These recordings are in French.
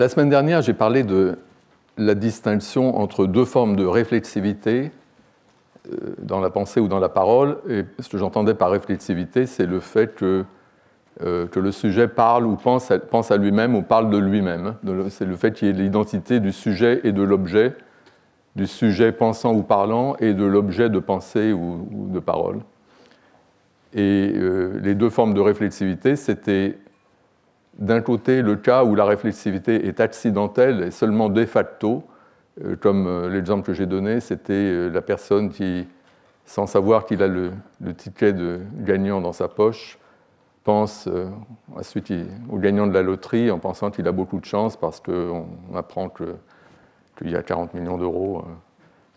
La semaine dernière, j'ai parlé de la distinction entre deux formes de réflexivité euh, dans la pensée ou dans la parole. Et ce que j'entendais par réflexivité, c'est le fait que, euh, que, le sujet parle ou pense à, lui-même ou parle de lui-même. C'est le fait qu'il y ait l'identité du sujet et de l'objet, du sujet pensant ou parlant et de l'objet de pensée ou, de parole. Et euh, les deux formes de réflexivité, c'était d'un côté le cas où la réflexivité est accidentelle et seulement de facto, euh, comme euh, l'exemple que j'ai donné, c'était euh, la personne qui, sans savoir qu'il a le, ticket de gagnant dans sa poche, pense ensuite au gagnant de la loterie en pensant qu'il a beaucoup de chance parce qu'on apprend qu'il y a 40 millions d'euros.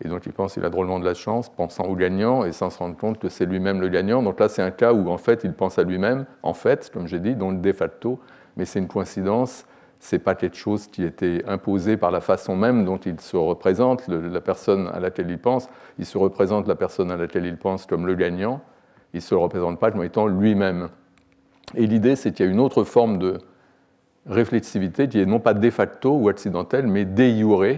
Et donc il pense qu'il a drôlement de la chance, pensant au gagnant et sans se rendre compte que c'est lui-même le gagnant. Donc là, c'est un cas où en fait il pense à lui-même, en fait, comme j'ai dit, donc de facto, mais c'est une coïncidence. n'est pas quelque chose qui était imposé par la façon même dont il se représente, la personne à laquelle il pense. Il se représente la personne à laquelle il pense comme le gagnant. Il ne se le représente pas comme étant lui-même. Et l'idée, c'est qu'il y a une autre forme de réflexivité qui est non pas de facto ou accidentelle, mais de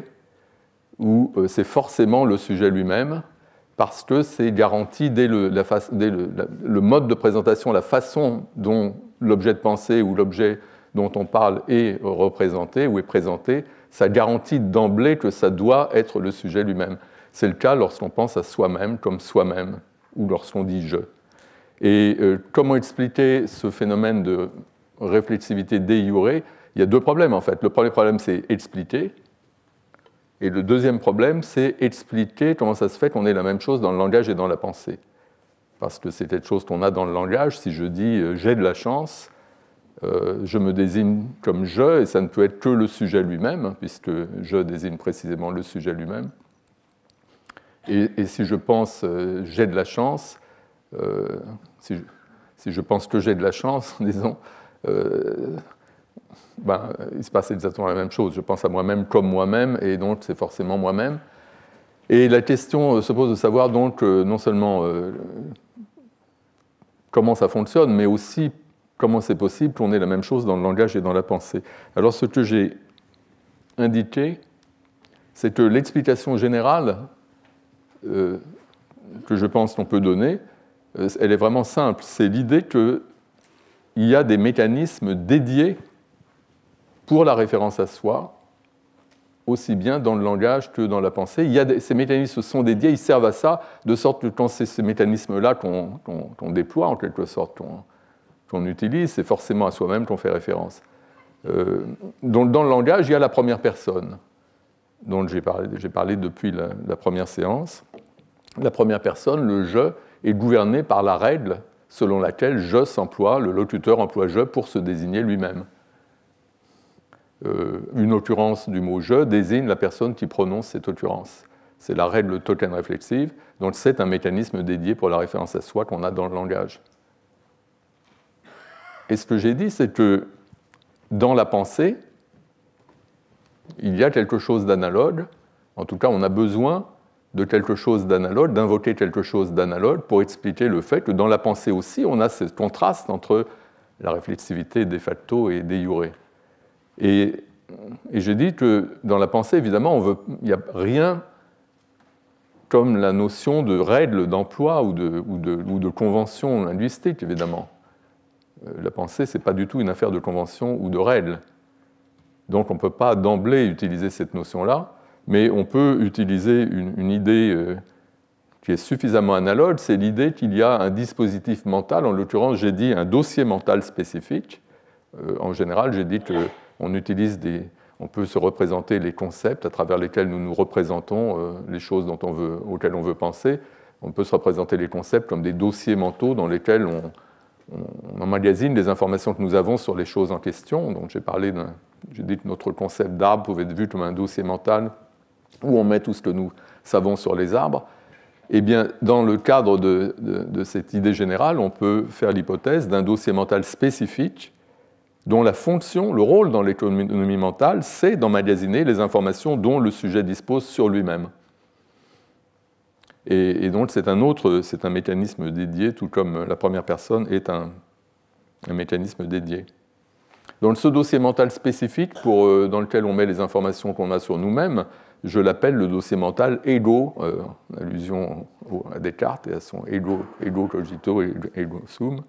où euh, c'est forcément le sujet lui-même parce que c'est garanti dès, le, mode de présentation, la façon dont l'objet de pensée ou l'objet dont on parle est représenté ou est présenté, ça garantit d'emblée que ça doit être le sujet lui-même. C'est le cas lorsqu'on pense à soi-même comme soi-même ou lorsqu'on dit je. Et euh, comment expliquer ce phénomène de réflexivité déjurée Il y a deux problèmes en fait. Le premier problème, c'est expliquer, et le deuxième problème, c'est expliquer comment ça se fait qu'on ait la même chose dans le langage et dans la pensée. Parce que c'est quelque chose qu'on a dans le langage. Si je dis euh, j'ai de la chance, euh, je me désigne comme je, et ça ne peut être que le sujet lui-même, puisque je désigne précisément le sujet lui-même. Et, si je pense euh, j'ai de la chance, si, je, pense que j'ai de la chance, disons, ben, il se passe exactement la même chose. Je pense à moi-même comme moi-même, et donc c'est forcément moi-même. Et la question euh, se pose de savoir donc euh, non seulement euh, comment ça fonctionne, mais aussi comment c'est possible qu'on ait la même chose dans le langage et dans la pensée. Alors ce que j'ai indiqué, c'est que l'explication générale que je pense qu'on peut donner, elle est vraiment simple. C'est l'idée qu'il y a des mécanismes dédiés pour la référence à soi, aussi bien dans le langage que dans la pensée. ces mécanismes sont dédiés, ils servent à ça, de sorte que quand c'est ces mécanismes là qu'on déploie, en quelque sorte, qu'on utilise, c'est forcément à soi-même qu'on fait référence. Euh, dans le langage, il y a la première personne, dont j'ai parlé, depuis la, première séance. La première personne, le je, est gouvernée par la règle selon laquelle je s'emploie, le locuteur emploie je pour se désigner lui-même. Euh, une occurrence du mot je désigne la personne qui prononce cette occurrence. C'est la règle token réflexive, donc c'est un mécanisme dédié pour la référence à soi qu'on a dans le langage. Et ce que j'ai dit, c'est que dans la pensée, il y a quelque chose d'analogue, en tout cas on a besoin de quelque chose d'analogue, d'invoquer quelque chose d'analogue pour expliquer le fait que dans la pensée aussi, on a ce contraste entre la réflexivité de facto et des et, j'ai dit que dans la pensée, évidemment, il n'y a rien comme la notion de règle d'emploi ou de, ou, de, convention linguistique, évidemment. Euh, la pensée, ce n'est pas du tout une affaire de convention ou de règle. Donc on ne peut pas d'emblée utiliser cette notion-là, mais on peut utiliser une, idée euh, qui est suffisamment analogue, c'est l'idée qu'il y a un dispositif mental, en l'occurrence j'ai dit un dossier mental spécifique. Euh, en général, j'ai dit que on utilise on peut se représenter les concepts à travers lesquels nous nous représentons euh, les choses dont on veut, auxquelles on veut penser. On peut se représenter les concepts comme des dossiers mentaux dans lesquels on, on emmagasine les informations que nous avons sur les choses en question. Donc j'ai parlé j'ai dit que notre concept d'arbre pouvait être vu comme un dossier mental où on met tout ce que nous savons sur les arbres. Eh bien, dans le cadre de cette idée générale, on peut faire l'hypothèse d'un dossier mental spécifique dont la fonction, le rôle dans l'économie mentale, c'est d'emmagasiner les informations dont le sujet dispose sur lui-même. Et, donc c'est un autre, c'est un mécanisme dédié, tout comme la première personne est un, mécanisme dédié. Donc ce dossier mental spécifique euh, dans lequel on met les informations qu'on a sur nous-mêmes, je l'appelle le dossier mental ego, euh, allusion à Descartes et à son ego, ego cogito, ego sum.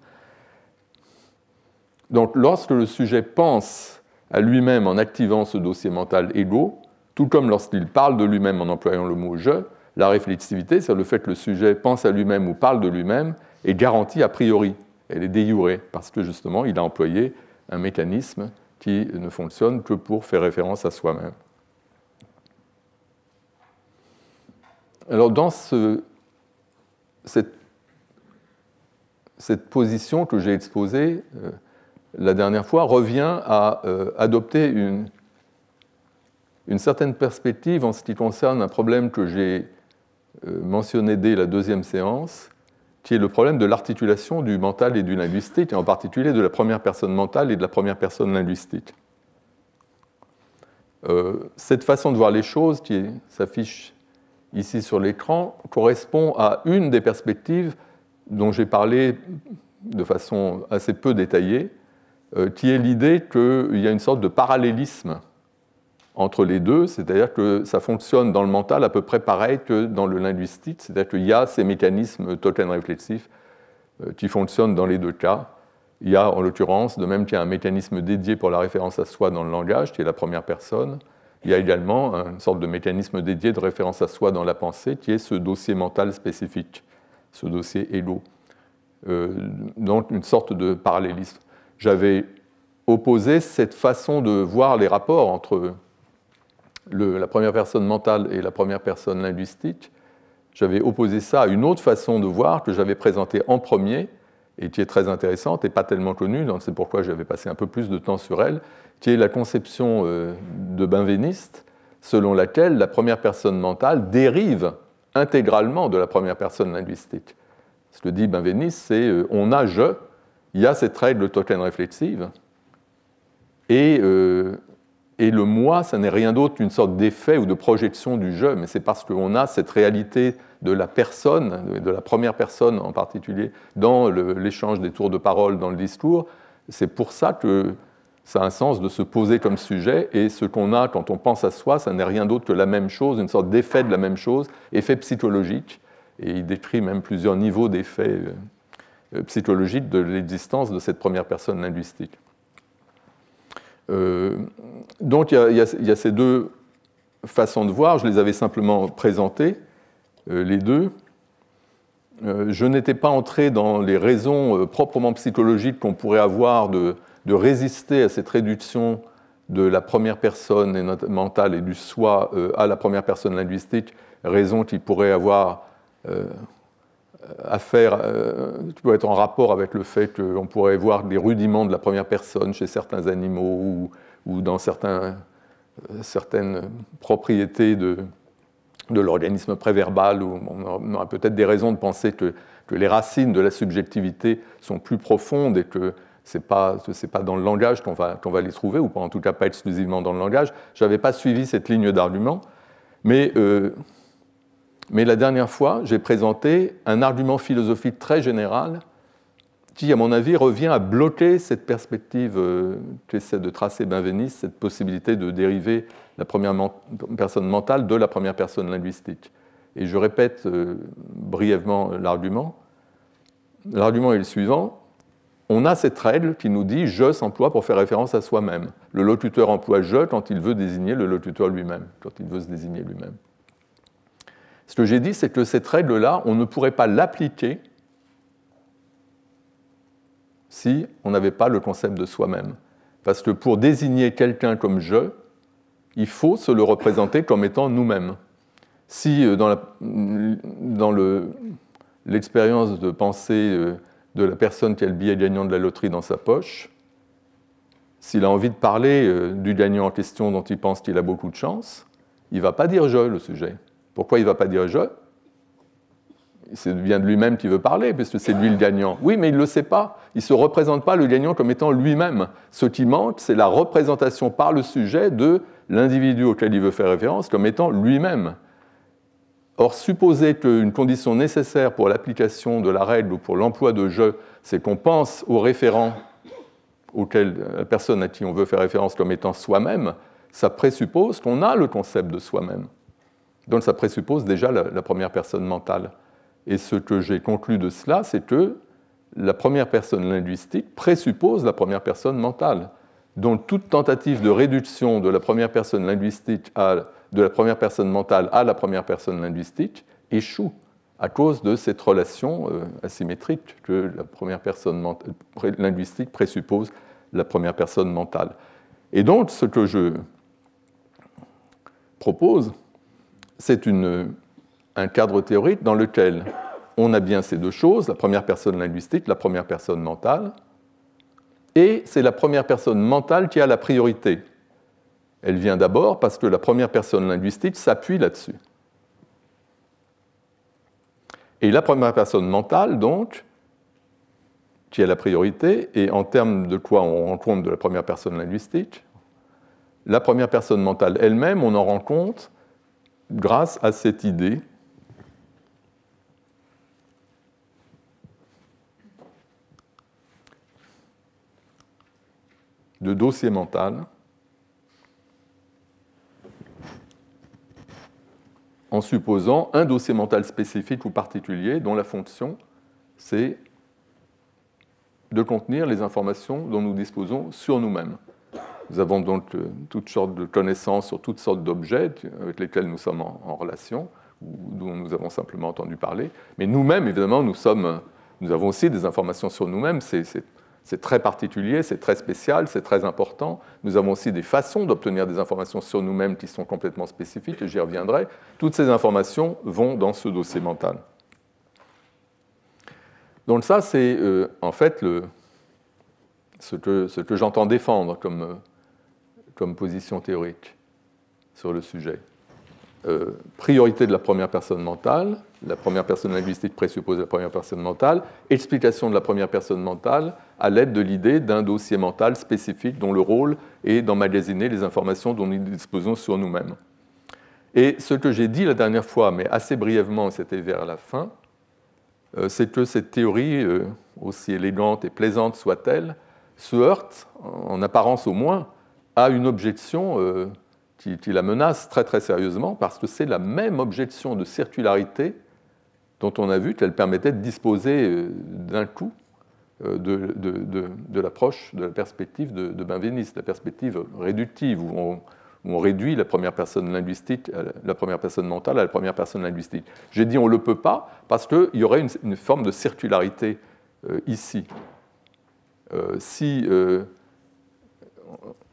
Donc lorsque le sujet pense à lui-même en activant ce dossier mental égo, tout comme lorsqu'il parle de lui-même en employant le mot je, la réflexivité, c'est le fait que le sujet pense à lui-même ou parle de lui-même, est garantie a priori. Elle est déjurée parce que justement, il a employé un mécanisme qui ne fonctionne que pour faire référence à soi-même. Alors dans cette, cette, position que j'ai exposée, euh, la dernière fois, revient à euh, adopter une, certaine perspective en ce qui concerne un problème que j'ai euh, mentionné dès la deuxième séance, qui est le problème de l'articulation du mental et du linguistique, et en particulier de la première personne mentale et de la première personne linguistique. Euh, cette façon de voir les choses, qui s'affiche ici sur l'écran, correspond à une des perspectives dont j'ai parlé de façon assez peu détaillée, euh, qui est l'idée qu'il y a une sorte de parallélisme entre les deux, c'est-à-dire que ça fonctionne dans le mental à peu près pareil que dans le linguistique, c'est-à-dire qu'il y a ces mécanismes token réflexifs euh, qui fonctionnent dans les deux cas. Il y a en l'occurrence, de même qu'il y a un mécanisme dédié pour la référence à soi dans le langage, qui est la première personne, il y a également une sorte de mécanisme dédié de référence à soi dans la pensée, qui est ce dossier mental spécifique, ce dossier élo. Euh, donc une sorte de parallélisme j'avais opposé cette façon de voir les rapports entre la première personne mentale et la première personne linguistique. J'avais opposé ça à une autre façon de voir que j'avais présentée en premier et qui est très intéressante et pas tellement connue, donc c'est pourquoi j'avais passé un peu plus de temps sur elle, qui est la conception euh, de Benveniste, selon laquelle la première personne mentale dérive intégralement de la première personne linguistique. Ce que dit Benveniste, c'est euh, on a je, il y a cette règle token réflexive, et, euh, et le moi, ça n'est rien d'autre qu'une sorte d'effet ou de projection du jeu, mais c'est parce qu'on a cette réalité de la personne, de la première personne en particulier, dans l'échange des tours de parole, dans le discours. C'est pour ça que ça a un sens de se poser comme sujet, et ce qu'on a quand on pense à soi, ça n'est rien d'autre que la même chose, une sorte d'effet de la même chose, effet psychologique, et il décrit même plusieurs niveaux d'effets euh, euh, psychologique de l'existence de cette première personne linguistique. Euh, donc il y, a, ces deux façons de voir, je les avais simplement présentées, euh, les deux. je n'étais pas entré dans les raisons proprement psychologiques qu'on pourrait avoir de, résister à cette réduction de la première personne mentale et du soi à la première personne linguistique, raison qui pourrait avoir euh, à faire, euh, qui peut être en rapport avec le fait qu'on pourrait voir des rudiments de la première personne chez certains animaux ou, dans certains, euh, certaines propriétés de, de l'organisme préverbal, où on a peut-être des raisons de penser que, que, les racines de la subjectivité sont plus profondes et que ce n'est pas, pas, dans le langage qu'on va, va, les trouver, ou en tout cas pas exclusivement dans le langage. Je n'avais pas suivi cette ligne d'argument, mais mais la dernière fois, j'ai présenté un argument philosophique très général qui, à mon avis, revient à bloquer cette perspective euh, qu'essaie de tracer Benveniste, cette possibilité de dériver la première personne mentale de la première personne linguistique. Et je répète euh, brièvement l'argument. L'argument est le suivant. On a cette règle qui nous dit je s'emploie pour faire référence à soi-même. Le locuteur emploie je quand il veut désigner le locuteur lui-même, quand il veut se désigner lui-même. Ce que j'ai dit, c'est que cette règle-là, on ne pourrait pas l'appliquer si on n'avait pas le concept de soi-même. Parce que pour désigner quelqu'un comme je, il faut se le représenter comme étant nous-mêmes. Si euh, dans l'expérience de pensée euh, de la personne qui a le billet gagnant de la loterie dans sa poche, s'il a envie de parler euh, du gagnant en question dont il pense qu'il a beaucoup de chance, il ne va pas dire je le sujet. Pourquoi il ne va pas dire je C'est bien de lui-même qui veut parler, puisque c'est lui le gagnant. Oui, mais il ne le sait pas. Il ne se représente pas le gagnant comme étant lui-même. Ce qui manque, c'est la représentation par le sujet de l'individu auquel il veut faire référence comme étant lui-même. Or, supposer qu'une condition nécessaire pour l'application de la règle ou pour l'emploi de je, c'est qu'on pense au référent auquel la personne à qui on veut faire référence comme étant soi-même, ça présuppose qu'on a le concept de soi-même. Donc ça présuppose déjà la, première personne mentale. Et ce que j'ai conclu de cela, c'est que la première personne linguistique présuppose la première personne mentale. Donc toute tentative de réduction de la première personne linguistique de la première personne mentale à la première personne linguistique échoue à cause de cette relation euh, asymétrique que la première personne linguistique présuppose la première personne mentale. Et donc ce que je propose, c'est un cadre théorique dans lequel on a bien ces deux choses, la première personne linguistique, la première personne mentale, et c'est la première personne mentale qui a la priorité. Elle vient d'abord parce que la première personne linguistique s'appuie là-dessus. Et la première personne mentale, donc, qui a la priorité, et en termes de quoi on rend compte de la première personne linguistique, la première personne mentale elle-même, on en rend compte grâce à cette idée, de dossier mental. en supposant un dossier mental spécifique ou particulier dont la fonction, c'est de contenir les informations dont nous disposons sur nous-mêmes. Nous avons donc toutes sortes de connaissances sur toutes sortes d'objets avec lesquels nous sommes en, relation ou dont nous avons simplement entendu parler. Mais nous-mêmes, évidemment, nous, sommes, nous avons aussi des informations sur nous-mêmes. C'est très particulier, c'est très spécial, c'est très important. Nous avons aussi des façons d'obtenir des informations sur nous-mêmes qui sont complètement spécifiques, et j'y reviendrai. Toutes ces informations vont dans ce dossier mental. Donc ça, c'est euh, en fait ce que j'entends défendre comme, euh, comme position théorique sur le sujet. Euh, priorité de la première personne mentale, la première personne linguistique présuppose la première personne mentale, explication de la première personne mentale à l'aide de l'idée d'un dossier mental spécifique dont le rôle est d'emmagasiner les informations dont nous disposons sur nous-mêmes. Et ce que j'ai dit la dernière fois, mais assez brièvement, c'était vers la fin, euh, c'est que cette théorie, euh, aussi élégante et plaisante soit-elle, se heurte, en apparence au moins, a une objection euh, qui, la menace très très sérieusement parce que c'est la même objection de circularité dont on a vu qu'elle permettait de disposer euh, d'un coup euh, de, de, de, l'approche, de la perspective de, Benveniste, la perspective réductive où on, réduit la première personne linguistique, la, première personne mentale à la première personne linguistique. J'ai dit on ne le peut pas parce qu'il y aurait une, forme de circularité ici. si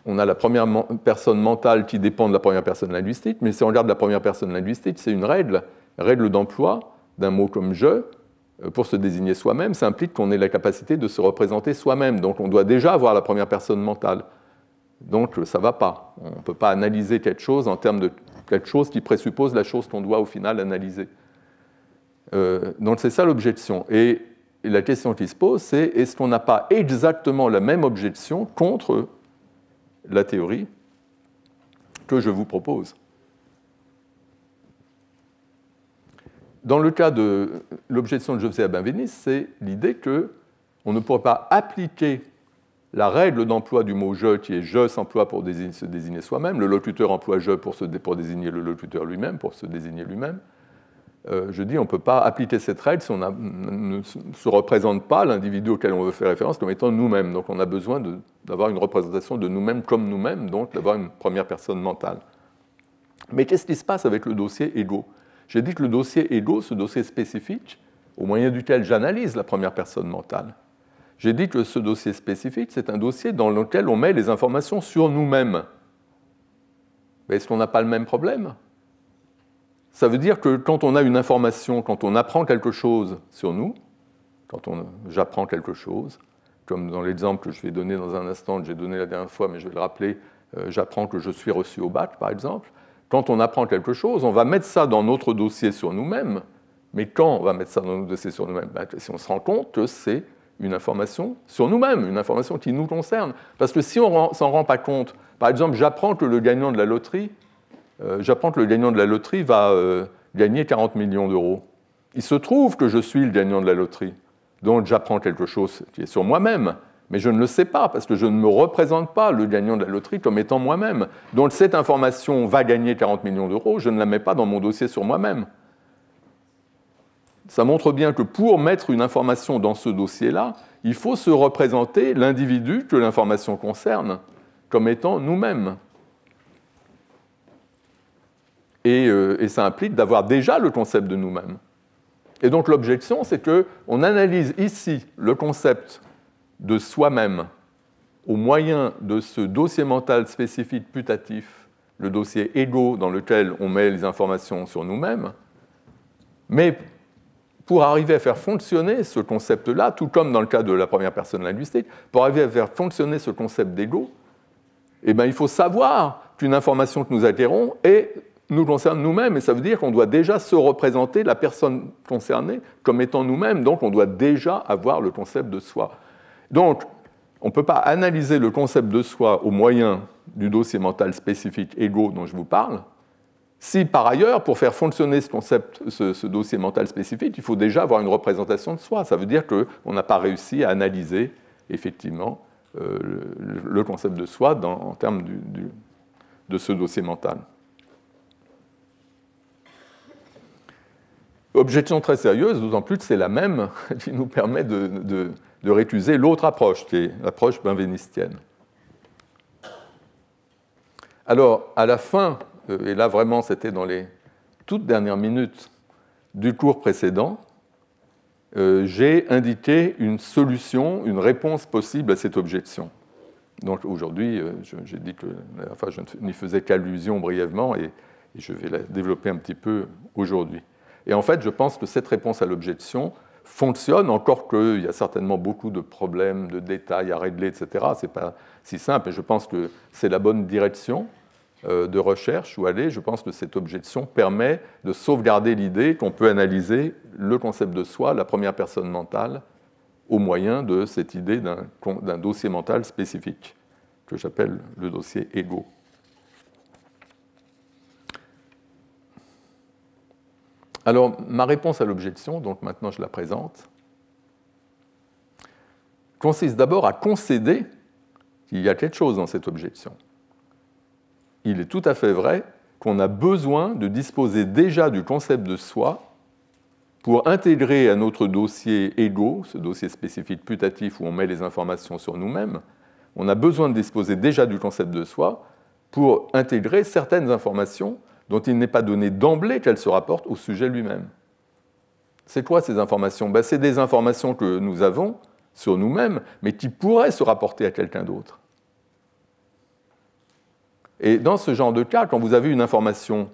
on a la première personne mentale qui dépend de la première personne linguistique, mais si on regarde la première personne linguistique, c'est une règle, règle d'emploi d'un mot comme je euh, pour se désigner soi-même, ça implique qu'on ait la capacité de se représenter soi-même. Donc on doit déjà avoir la première personne mentale. Donc ça ne va pas. On ne peut pas analyser quelque chose en termes de quelque chose qui présuppose la chose qu'on doit au final analyser. Euh, donc c'est ça l'objection. Et la question qui se pose, c'est est-ce qu'on n'a pas exactement la même objection contre la théorie que je vous propose. Dans le cas de l'objection de José à Benveniste, c'est l'idée que on ne pourrait pas appliquer la règle d'emploi du mot je, qui est je s'emploie pour se désigner soi-même, le locuteur emploie je pour, se, pour désigner le locuteur lui-même, pour se désigner lui-même, euh, je dis on ne peut pas appliquer cette règle si on ne se représente pas l'individu auquel on veut faire référence comme étant nous-mêmes. Donc on a besoin d'avoir une représentation de nous-mêmes comme nous-mêmes, donc d'avoir une première personne mentale. Mais qu'est-ce qui se passe avec le dossier ego J'ai dit que le dossier ego, ce dossier spécifique, au moyen duquel j'analyse la première personne mentale, j'ai dit que ce dossier spécifique, c'est un dossier dans lequel on met les informations sur nous-mêmes. Est-ce qu'on n'a pas le même problème ça veut dire que quand on a une information, quand on apprend quelque chose sur nous, quand j'apprends quelque chose, comme dans l'exemple que je vais donner dans un instant, que j'ai donné la dernière fois, mais je vais le rappeler, euh, j'apprends que je suis reçu au bac, par exemple. Quand on apprend quelque chose, on va mettre ça dans notre dossier sur nous-mêmes. Mais quand on va mettre ça dans notre dossier sur nous-mêmes ben, Si on se rend compte que c'est une information sur nous-mêmes, une information qui nous concerne. Parce que si on ne s'en rend pas compte, par exemple, j'apprends que le gagnant de la loterie euh, j'apprends que le gagnant de la loterie va euh, gagner 40 millions d'euros. Il se trouve que je suis le gagnant de la loterie, donc j'apprends quelque chose qui est sur moi-même, mais je ne le sais pas parce que je ne me représente pas le gagnant de la loterie comme étant moi-même. Donc cette information va gagner 40 millions d'euros, je ne la mets pas dans mon dossier sur moi-même. Ça montre bien que pour mettre une information dans ce dossier-là, il faut se représenter l'individu que l'information concerne comme étant nous-mêmes. Euh, et, ça implique d'avoir déjà le concept de nous-mêmes. Et donc l'objection, c'est qu'on analyse ici le concept de soi-même au moyen de ce dossier mental spécifique putatif, le dossier égo dans lequel on met les informations sur nous-mêmes, mais pour arriver à faire fonctionner ce concept-là, tout comme dans le cas de la première personne linguistique, pour arriver à faire fonctionner ce concept d'ego, eh ben, il faut savoir qu'une information que nous acquérons est nous concerne nous-mêmes, et ça veut dire qu'on doit déjà se représenter la personne concernée comme étant nous-mêmes, donc on doit déjà avoir le concept de soi. Donc, on ne peut pas analyser le concept de soi au moyen du dossier mental spécifique égo dont je vous parle, si par ailleurs, pour faire fonctionner ce concept, ce, dossier mental spécifique, il faut déjà avoir une représentation de soi. Ça veut dire qu'on n'a pas réussi à analyser effectivement euh, le, concept de soi en termes de ce dossier mental. Objection très sérieuse, d'autant plus que c'est la même qui nous permet de, de, récuser l'autre approche, qui est l'approche benvenistienne. Alors, à la fin, euh, et là vraiment c'était dans les toutes dernières minutes du cours précédent, euh, j'ai indiqué une solution, une réponse possible à cette objection. Donc aujourd'hui, euh, j'ai dit que, enfin, je n'y faisais qu'allusion brièvement et je vais la développer un petit peu aujourd'hui. Et en fait, je pense que cette réponse à l'objection fonctionne, encore qu'il y a certainement beaucoup de problèmes, de détails à régler, etc. Ce n'est pas si simple, mais je pense que c'est la bonne direction euh, de recherche où aller. Je pense que cette objection permet de sauvegarder l'idée qu'on peut analyser le concept de soi, la première personne mentale, au moyen de cette idée d'un dossier mental spécifique, que j'appelle le dossier égo. Alors, ma réponse à l'objection, donc maintenant je la présente, consiste d'abord à concéder qu'il y a quelque chose dans cette objection. Il est tout à fait vrai qu'on a besoin de disposer déjà du concept de soi pour intégrer à notre dossier égo, ce dossier spécifique putatif où on met les informations sur nous-mêmes, on a besoin de disposer déjà du concept de soi pour intégrer certaines informations dont il n'est pas donné d'emblée qu'elle se rapporte au sujet lui-même. C'est quoi ces informations ben, C'est des informations que nous avons sur nous-mêmes, mais qui pourraient se rapporter à quelqu'un d'autre. Et dans ce genre de cas, quand vous avez une information,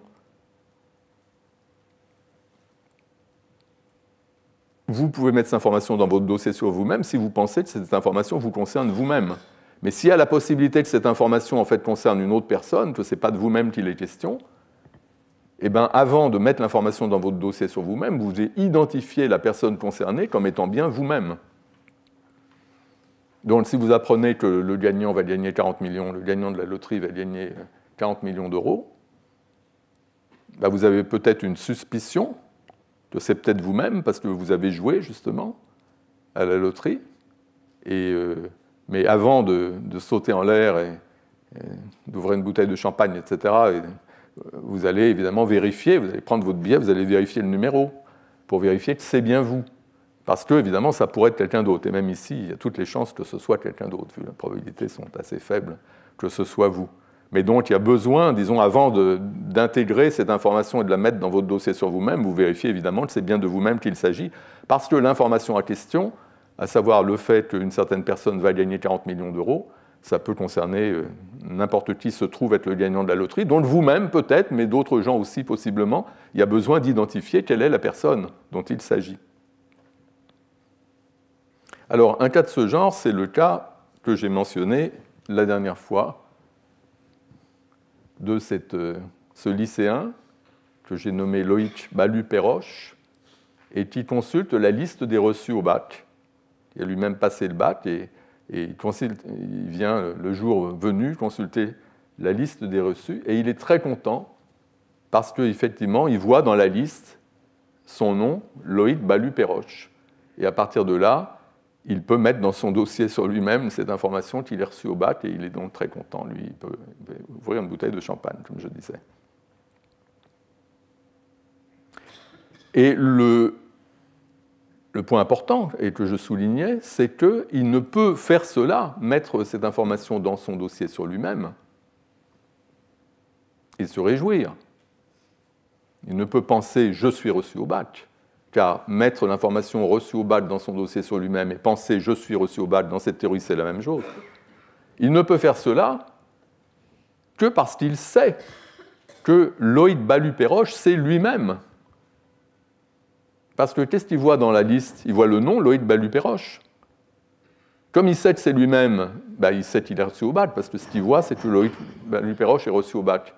vous pouvez mettre cette information dans votre dossier sur vous-même si vous pensez que cette information vous concerne vous-même. Mais s'il y a la possibilité que cette information en fait concerne une autre personne, que ce n'est pas de vous-même qu'il est question, eh ben, avant de mettre l'information dans votre dossier sur vous-même, vous avez identifié la personne concernée comme étant bien vous-même. Donc si vous apprenez que le gagnant va gagner 40 millions, le gagnant de la loterie va gagner 40 millions d'euros, bah, vous avez peut-être une suspicion que c'est peut-être vous-même parce que vous avez joué justement à la loterie. Euh, mais avant de, sauter en l'air et, d'ouvrir une bouteille de champagne, etc., vous allez évidemment vérifier, vous allez prendre votre billet, vous allez vérifier le numéro pour vérifier que c'est bien vous. Parce que, évidemment, ça pourrait être quelqu'un d'autre. Et même ici, il y a toutes les chances que ce soit quelqu'un d'autre, vu que les probabilités sont assez faibles que ce soit vous. Mais donc, il y a besoin, disons, avant d'intégrer cette information et de la mettre dans votre dossier sur vous-même, vous vérifiez évidemment que c'est bien de vous-même qu'il s'agit, parce que l'information en question, à savoir le fait qu'une certaine personne va gagner 40 millions d'euros, ça peut concerner euh, n'importe qui se trouve être le gagnant de la loterie, dont vous-même peut-être, mais d'autres gens aussi possiblement. Il y a besoin d'identifier quelle est la personne dont il s'agit. Alors, un cas de ce genre, c'est le cas que j'ai mentionné la dernière fois de euh, ce lycéen que j'ai nommé Loïc balu Péroche, et qui consulte la liste des reçus au bac. Il a lui-même passé le bac et et il, vient le jour venu consulter la liste des reçus et il est très content parce qu'effectivement, il voit dans la liste son nom, Loïc balu Péroche Et à partir de là, il peut mettre dans son dossier sur lui-même cette information qu'il a reçue au bac et il est donc très content. Lui, il peut ouvrir une bouteille de champagne, comme je disais. Et le, le point important, et que je soulignais, c'est qu'il ne peut faire cela, mettre cette information dans son dossier sur lui-même, et se réjouir. Il ne peut penser je suis reçu au bac, car mettre l'information reçue au bac dans son dossier sur lui-même et penser je suis reçu au bac dans cette théorie, c'est la même chose. Il ne peut faire cela que parce qu'il sait que Lloyd Balu-Perroche c'est lui-même parce que qu'est-ce qu'il voit dans la liste Il voit le nom Loïc Balupéroche. Comme il sait que c'est lui-même, bah, il sait qu'il est reçu au bac, parce que ce qu'il voit, c'est que Loïc Balupéroche est reçu au bac.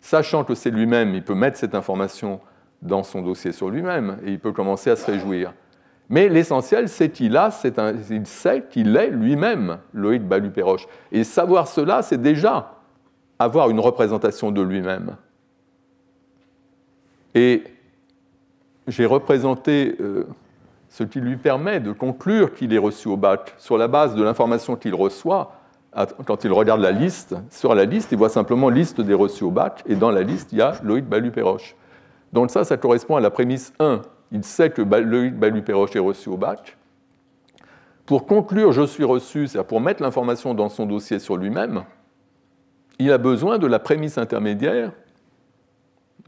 Sachant que c'est lui-même, il peut mettre cette information dans son dossier sur lui-même et il peut commencer à se réjouir. Mais l'essentiel, c'est qu'il a, il sait qu'il est lui-même Loïc Balupéroche. Et savoir cela, c'est déjà avoir une représentation de lui-même. Et j'ai représenté euh, ce qui lui permet de conclure qu'il est reçu au bac sur la base de l'information qu'il reçoit quand il regarde la liste. Sur la liste, il voit simplement liste des reçus au bac, et dans la liste, il y a Loïc balu Donc ça, ça correspond à la prémisse 1. Il sait que Loïc balu est reçu au bac. Pour conclure je suis reçu, c'est-à-dire pour mettre l'information dans son dossier sur lui-même, il a besoin de la prémisse intermédiaire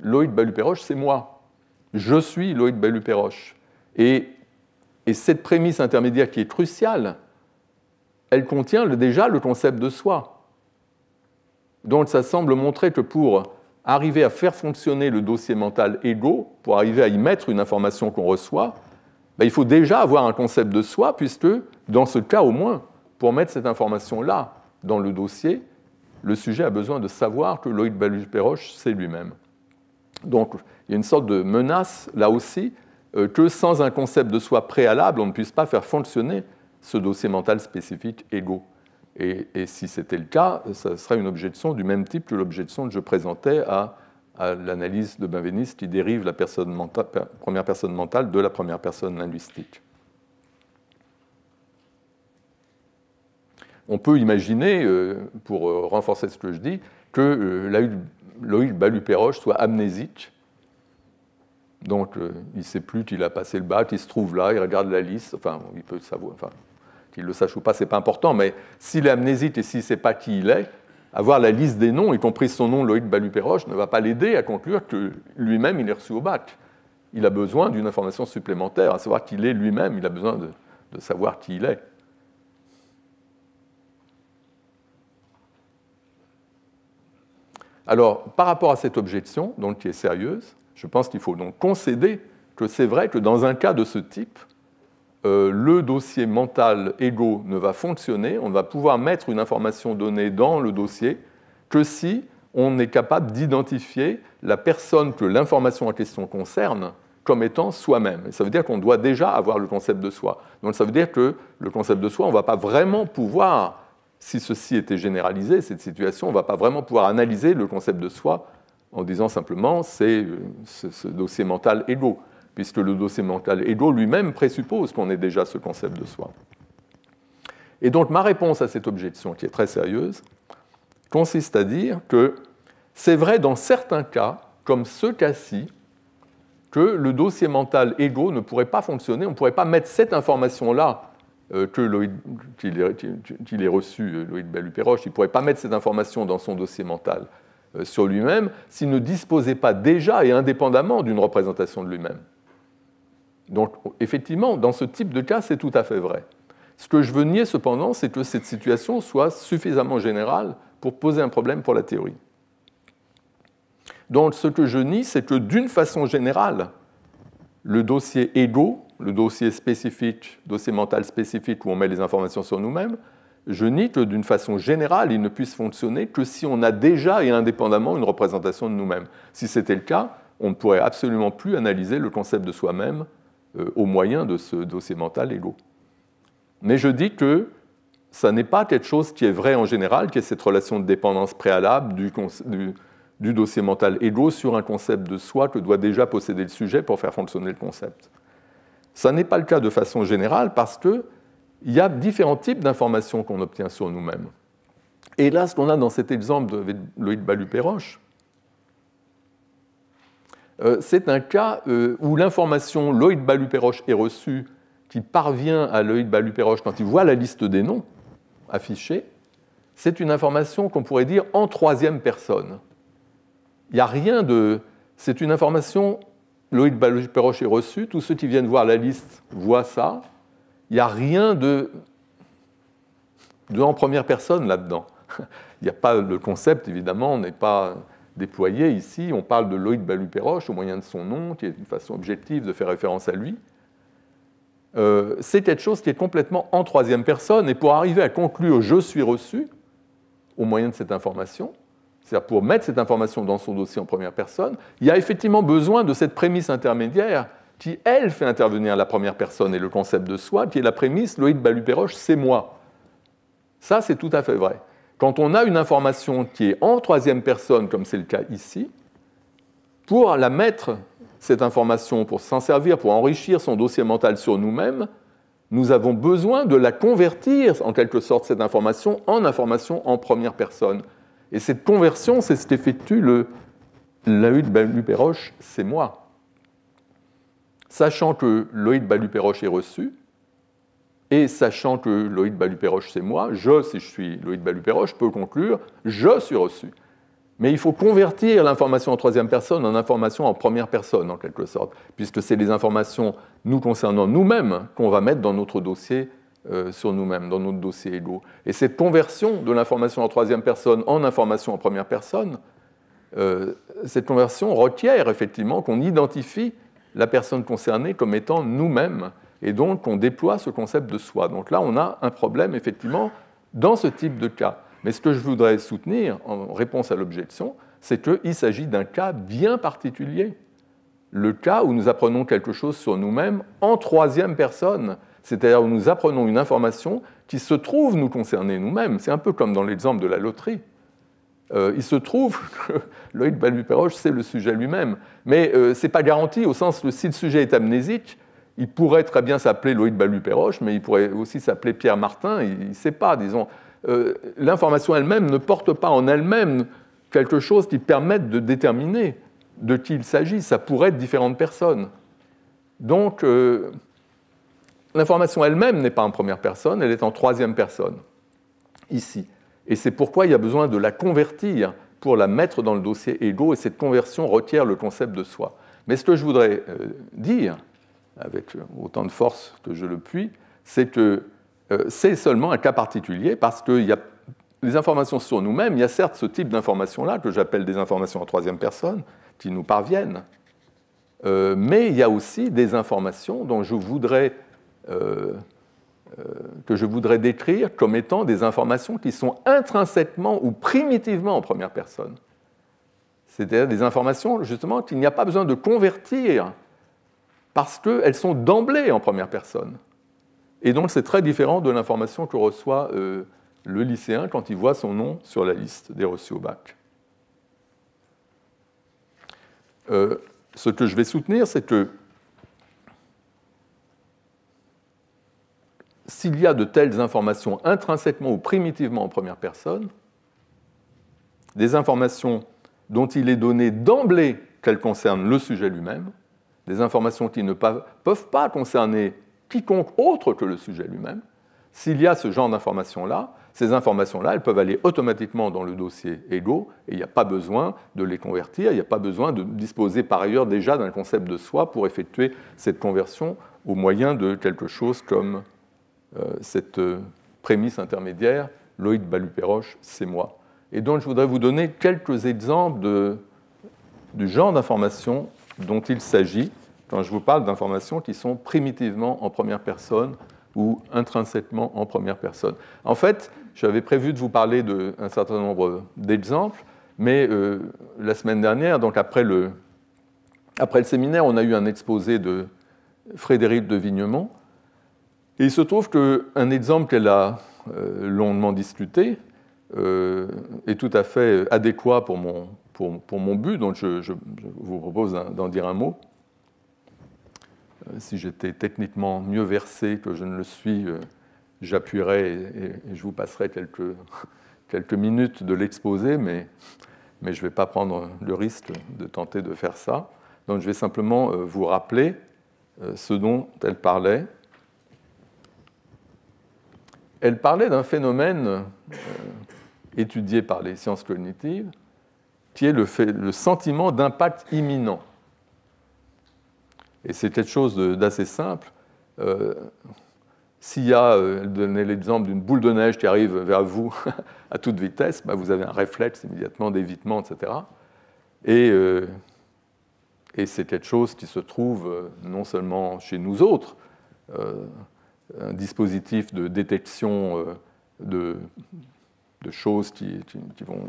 Loïc balu c'est moi. Je suis Loïc bellu Péroche, Et, cette prémisse intermédiaire qui est cruciale, elle contient déjà le concept de soi. Donc ça semble montrer que pour arriver à faire fonctionner le dossier mental égo, pour arriver à y mettre une information qu'on reçoit, ben, il faut déjà avoir un concept de soi, puisque dans ce cas au moins, pour mettre cette information-là dans le dossier, le sujet a besoin de savoir que Loïc Bellu Péroche c'est lui-même. Donc il y a une sorte de menace là aussi euh, que sans un concept de soi préalable, on ne puisse pas faire fonctionner ce dossier mental spécifique égo. Et, si c'était le cas, ça serait une objection du même type que l'objection que je présentais à, l'analyse de Benveniste qui dérive la première personne mentale de la première personne linguistique. On peut imaginer, euh, pour euh, renforcer ce que je dis, que la Loïc Balupéroche soit amnésique. Donc, euh, il ne sait plus qu'il a passé le bac, il se trouve là, il regarde la liste, enfin, il peut savoir, enfin, qu'il le sache ou pas, ce n'est pas important, mais s'il est amnésique et s'il ne sait pas qui il est, avoir la liste des noms, y compris son nom, Loïc Balupéroche, ne va pas l'aider à conclure que lui-même, il est reçu au bac. Il a besoin d'une information supplémentaire, à savoir qu'il est lui-même, il a besoin de savoir qui il est. Alors, par rapport à cette objection, donc, qui est sérieuse, je pense qu'il faut donc concéder que c'est vrai que dans un cas de ce type, euh, le dossier mental égo ne va fonctionner, on va pouvoir mettre une information donnée dans le dossier que si on est capable d'identifier la personne que l'information en question concerne comme étant soi-même. Ça veut dire qu'on doit déjà avoir le concept de soi. Donc ça veut dire que le concept de soi, on ne va pas vraiment pouvoir si ceci était généralisé, cette situation, on ne va pas vraiment pouvoir analyser le concept de soi en disant simplement c'est euh, ce, dossier mental égo, puisque le dossier mental égo lui-même présuppose qu'on ait déjà ce concept de soi. Et donc ma réponse à cette objection, qui est très sérieuse, consiste à dire que c'est vrai dans certains cas, comme ce cas-ci, que le dossier mental égo ne pourrait pas fonctionner, on ne pourrait pas mettre cette information-là euh, que qu'il ait, reçu euh, Loïc Bellupéroche, il ne pourrait pas mettre cette information dans son dossier mental euh, sur lui-même s'il ne disposait pas déjà et indépendamment d'une représentation de lui-même. Donc effectivement, dans ce type de cas, c'est tout à fait vrai. Ce que je veux nier cependant, c'est que cette situation soit suffisamment générale pour poser un problème pour la théorie. Donc ce que je nie, c'est que d'une façon générale, le dossier égo le dossier spécifique, dossier mental spécifique où on met les informations sur nous-mêmes, je nie que d'une façon générale, il ne puisse fonctionner que si on a déjà et indépendamment une représentation de nous-mêmes. Si c'était le cas, on ne pourrait absolument plus analyser le concept de soi-même euh, au moyen de ce dossier mental égo. Mais je dis que ça n'est pas quelque chose qui est vrai en général, qui est cette relation de dépendance préalable du, du dossier mental égo sur un concept de soi que doit déjà posséder le sujet pour faire fonctionner le concept. Ça n'est pas le cas de façon générale parce qu'il y a différents types d'informations qu'on obtient sur nous-mêmes. Et là, ce qu'on a dans cet exemple de Loïc Balupéroche, euh, c'est un cas euh, où l'information Loïc Balupéroche est reçue qui parvient à Loïc Balupéroche quand il voit la liste des noms affichés, c'est une information qu'on pourrait dire en troisième personne. Il n'y a rien de... C'est une information Loïc Balupéroche est reçu, tous ceux qui viennent voir la liste voient ça. Il n'y a rien de, en première personne là-dedans. Il n'y a pas le concept, évidemment, on n'est pas déployé ici. On parle de Loïc Balupéroche au moyen de son nom, qui est une façon objective de faire référence à lui. Euh, c'est quelque chose qui est complètement en troisième personne. Et pour arriver à conclure je suis reçu, au moyen de cette information, c'est-à-dire pour mettre cette information dans son dossier en première personne, il y a effectivement besoin de cette prémisse intermédiaire qui, elle, fait intervenir la première personne et le concept de soi, qui est la prémisse Loïc Baluperoche, c'est moi. Ça, c'est tout à fait vrai. Quand on a une information qui est en troisième personne, comme c'est le cas ici, pour la mettre, cette information, pour s'en servir, pour enrichir son dossier mental sur nous-mêmes, nous avons besoin de la convertir, en quelque sorte, cette information, en information en première personne. Et cette conversion, c'est ce qu'effectue le Loïd Baluperoche, c'est moi. Sachant que Loïd Baluperoche est reçu, et sachant que Loïd Baluperoche, c'est moi, je, si je suis Loïd Baluperoche, peux conclure, je suis reçu. Mais il faut convertir l'information en troisième personne en information en première personne, en quelque sorte, puisque c'est les informations nous concernant nous-mêmes qu'on va mettre dans notre dossier euh, sur nous-mêmes, dans notre dossier ego. Et cette conversion de l'information en troisième personne en information en première personne, euh, cette conversion requiert effectivement qu'on identifie la personne concernée comme étant nous-mêmes, et donc qu'on déploie ce concept de soi. Donc là, on a un problème effectivement dans ce type de cas. Mais ce que je voudrais soutenir en réponse à l'objection, c'est qu'il s'agit d'un cas bien particulier. Le cas où nous apprenons quelque chose sur nous-mêmes en troisième personne, c'est-à-dire où nous apprenons une information qui se trouve nous concerner nous-mêmes. C'est un peu comme dans l'exemple de la loterie. Euh, il se trouve que Loïc Baluperoche, c'est le sujet lui-même. Mais euh, ce n'est pas garanti au sens que si le sujet est amnésique, il pourrait très bien s'appeler Loïc Baluperoche, mais il pourrait aussi s'appeler Pierre Martin, il ne sait pas, disons. Euh, l'information elle-même ne porte pas en elle-même quelque chose qui permette de déterminer de qui il s'agit. Ça pourrait être différentes personnes. Donc, euh, l'information elle-même n'est pas en première personne, elle est en troisième personne, ici. Et c'est pourquoi il y a besoin de la convertir pour la mettre dans le dossier ego, et cette conversion requiert le concept de soi. Mais ce que je voudrais euh, dire, avec euh, autant de force que je le puis, c'est que euh, c'est seulement un cas particulier parce que a les informations sur nous-mêmes, il y a certes ce type d'informations-là, que j'appelle des informations en troisième personne, qui nous parviennent, mais il y a aussi des informations dont je voudrais euh, euh, que je voudrais décrire comme étant des informations qui sont intrinsèquement ou primitivement en première personne. C'est-à-dire des informations justement qu'il n'y a pas besoin de convertir parce qu'elles sont d'emblée en première personne. Et donc c'est très différent de l'information que reçoit euh, le lycéen quand il voit son nom sur la liste des reçus au bac. ce que je vais soutenir, c'est que s'il y a de telles informations intrinsèquement ou primitivement en première personne, des informations dont il est donné d'emblée qu'elles concernent le sujet lui-même, des informations qui ne peuvent pas concerner quiconque autre que le sujet lui-même, s'il y a ce genre d'informations-là, ces informations-là, elles peuvent aller automatiquement dans le dossier ego, et il n'y a pas besoin de les convertir, il n'y a pas besoin de disposer par ailleurs déjà d'un concept de soi pour effectuer cette conversion au moyen de quelque chose comme euh, cette euh, prémisse intermédiaire, Loïc Balupéroche, c'est moi. Et donc je voudrais vous donner quelques exemples du genre d'informations dont il s'agit quand je vous parle d'informations qui sont primitivement en première personne ou intrinsèquement en première personne. En fait, j'avais prévu de vous parler d'un certain nombre d'exemples, mais euh, la semaine dernière, donc après le séminaire, on a eu un exposé de Frédéric de Vignemont, et il se trouve qu'un exemple qu'elle a euh, longuement discuté euh, est tout à fait adéquat pour mon, but, donc je, vous propose d'en dire un mot. Euh, si j'étais techniquement mieux versé que je ne le suis, j'appuierais et, je vous passerais quelques, minutes de l'exposer, mais, mais je ne vais pas prendre le risque de tenter de faire ça. Donc je vais simplement vous rappeler ce dont elle parlait elle parlait d'un phénomène euh, étudié par les sciences cognitives, qui est le, sentiment d'impact imminent. Et c'est quelque chose d'assez simple. Euh, s'il y a, euh, elle donnait l'exemple d'une boule de neige qui arrive vers vous à toute vitesse, bah, vous avez un réflexe immédiatement d'évitement, etc. Et, c'est quelque chose qui se trouve non seulement chez nous autres, un dispositif de détection euh, de, choses qui, vont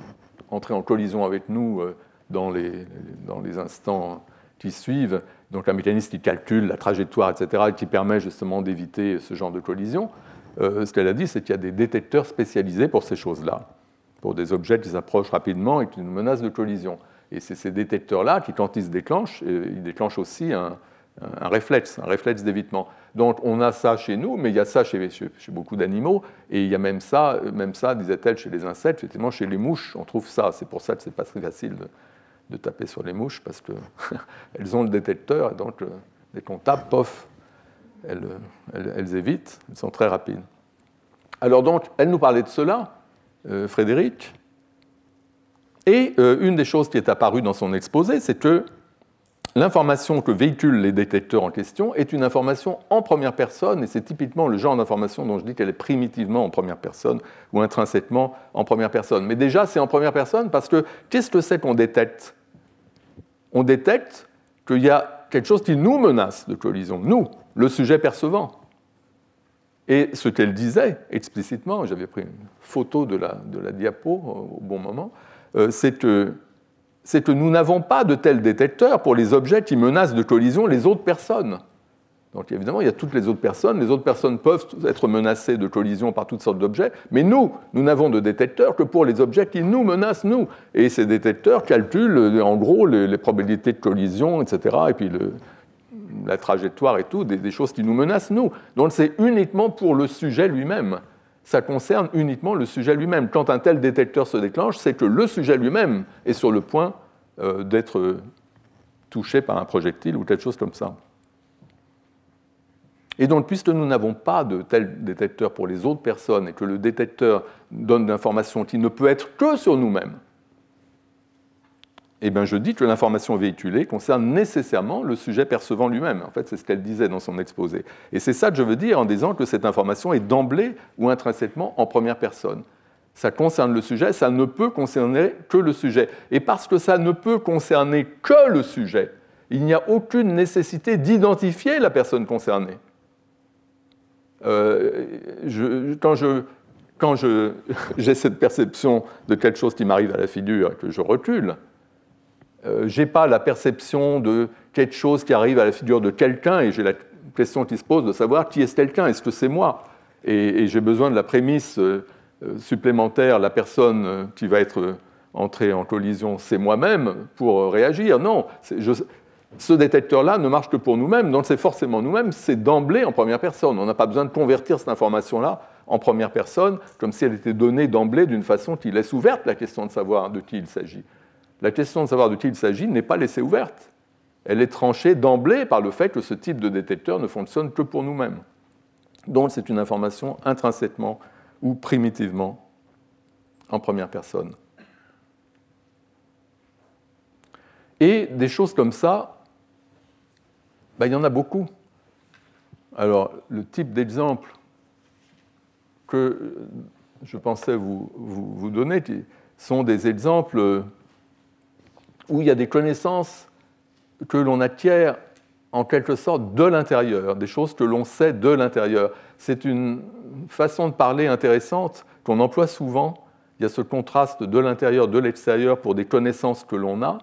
entrer en collision avec nous euh, dans les, dans les instants qui suivent. Donc un mécanisme qui calcule la trajectoire, etc., et qui permet justement d'éviter ce genre de collision. Euh, ce qu'elle a dit, c'est qu'il y a des détecteurs spécialisés pour ces choses-là, pour des objets qui s'approchent rapidement et qui nous menacent de collision. Et c'est ces détecteurs-là qui, quand ils se déclenchent, ils déclenchent aussi un, un réflexe, un réflexe d'évitement. Donc on a ça chez nous, mais il y a ça chez, beaucoup d'animaux, et il y a même ça, même ça, disait-elle, chez les insectes, effectivement, chez les mouches, on trouve ça. C'est pour ça que c'est pas très facile de, taper sur les mouches, parce qu'elles ont le détecteur, et donc euh, dès qu'on tape, pof, euh, elles, évitent, elles sont très rapides. Alors donc, elle nous parlait de cela, euh, Frédéric, et une des choses qui est apparue dans son exposé, c'est que L'information que véhiculent les détecteurs en question est une information en première personne, et c'est typiquement le genre d'information dont je dis qu'elle est primitivement en première personne ou intrinsèquement en première personne. Mais déjà, c'est en première personne parce que qu'est-ce que c'est qu'on détecte On détecte qu'il y a quelque chose qui nous menace de collision, nous, le sujet percevant. Et ce qu'elle disait explicitement, j'avais pris une photo de la, diapo euh, au bon moment, euh, c'est que c'est que nous n'avons pas de tels détecteurs pour les objets qui menacent de collision les autres personnes. Donc évidemment, il y a toutes les autres personnes. Les autres personnes peuvent être menacées de collision par toutes sortes d'objets, mais nous, nous n'avons de détecteurs que pour les objets qui nous menacent, nous. Et ces détecteurs calculent euh, en gros les, probabilités de collision, etc., et puis la trajectoire et tout, des, choses qui nous menacent, nous. Donc c'est uniquement pour le sujet lui-même ça concerne uniquement le sujet lui-même. Quand un tel détecteur se déclenche, c'est que le sujet lui-même est sur le point euh, d'être euh, touché par un projectile ou quelque chose comme ça. Et donc, puisque nous n'avons pas de tel détecteur pour les autres personnes et que le détecteur donne d'informations qui ne peut être que sur nous-mêmes, eh bien, je dis que l'information véhiculée concerne nécessairement le sujet percevant lui-même. En fait, c'est ce qu'elle disait dans son exposé. Et c'est ça que je veux dire en disant que cette information est d'emblée ou intrinsèquement en première personne. Ça concerne le sujet, ça ne peut concerner que le sujet. Et parce que ça ne peut concerner que le sujet, il n'y a aucune nécessité d'identifier la personne concernée. Euh, quand je, quand j'ai cette perception de quelque chose qui m'arrive à la figure et que je recule, je euh, j'ai pas la perception de quelque chose qui arrive à la figure de quelqu'un, et j'ai la question qui se pose de savoir qui est quelqu'un, est-ce que c'est moi Et, j'ai besoin de la prémisse euh, euh, supplémentaire, la personne qui va être entrée en collision, c'est moi-même, pour réagir. Non, ce détecteur-là ne marche que pour nous-mêmes, donc c'est forcément nous-mêmes, c'est d'emblée en première personne. On n'a pas besoin de convertir cette information-là en première personne, comme si elle était donnée d'emblée d'une façon qui laisse ouverte la question de savoir de qui il s'agit la question de savoir de qui il s'agit n'est pas laissée ouverte. Elle est tranchée d'emblée par le fait que ce type de détecteur ne fonctionne que pour nous-mêmes. Donc c'est une information intrinsèquement ou primitivement en première personne. Et des choses comme ça, ben, il y en a beaucoup. Alors le type d'exemple que je pensais vous, donner, sont des exemples euh, où il y a des connaissances que l'on acquiert en quelque sorte de l'intérieur, des choses que l'on sait de l'intérieur. C'est une façon de parler intéressante qu'on emploie souvent. Il y a ce contraste de l'intérieur, de l'extérieur pour des connaissances que l'on a.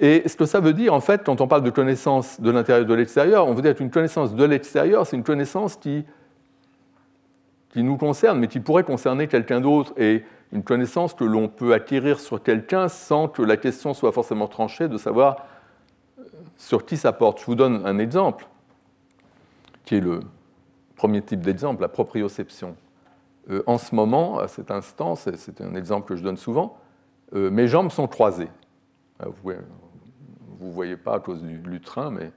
Et ce que ça veut dire, en fait, quand on parle de connaissances de l'intérieur, de l'extérieur, on veut dire qu'une connaissance de l'extérieur, c'est une connaissance qui, qui nous concerne, mais qui pourrait concerner quelqu'un d'autre. Et une connaissance que l'on peut acquérir sur quelqu'un sans que la question soit forcément tranchée de savoir euh, sur qui ça porte. Je vous donne un exemple, qui est le premier type d'exemple, la proprioception. Euh, en ce moment, à cet instant, c'est un exemple que je donne souvent, euh, mes jambes sont croisées. Ah, vous ne voyez, pas à cause du, lutrin, mais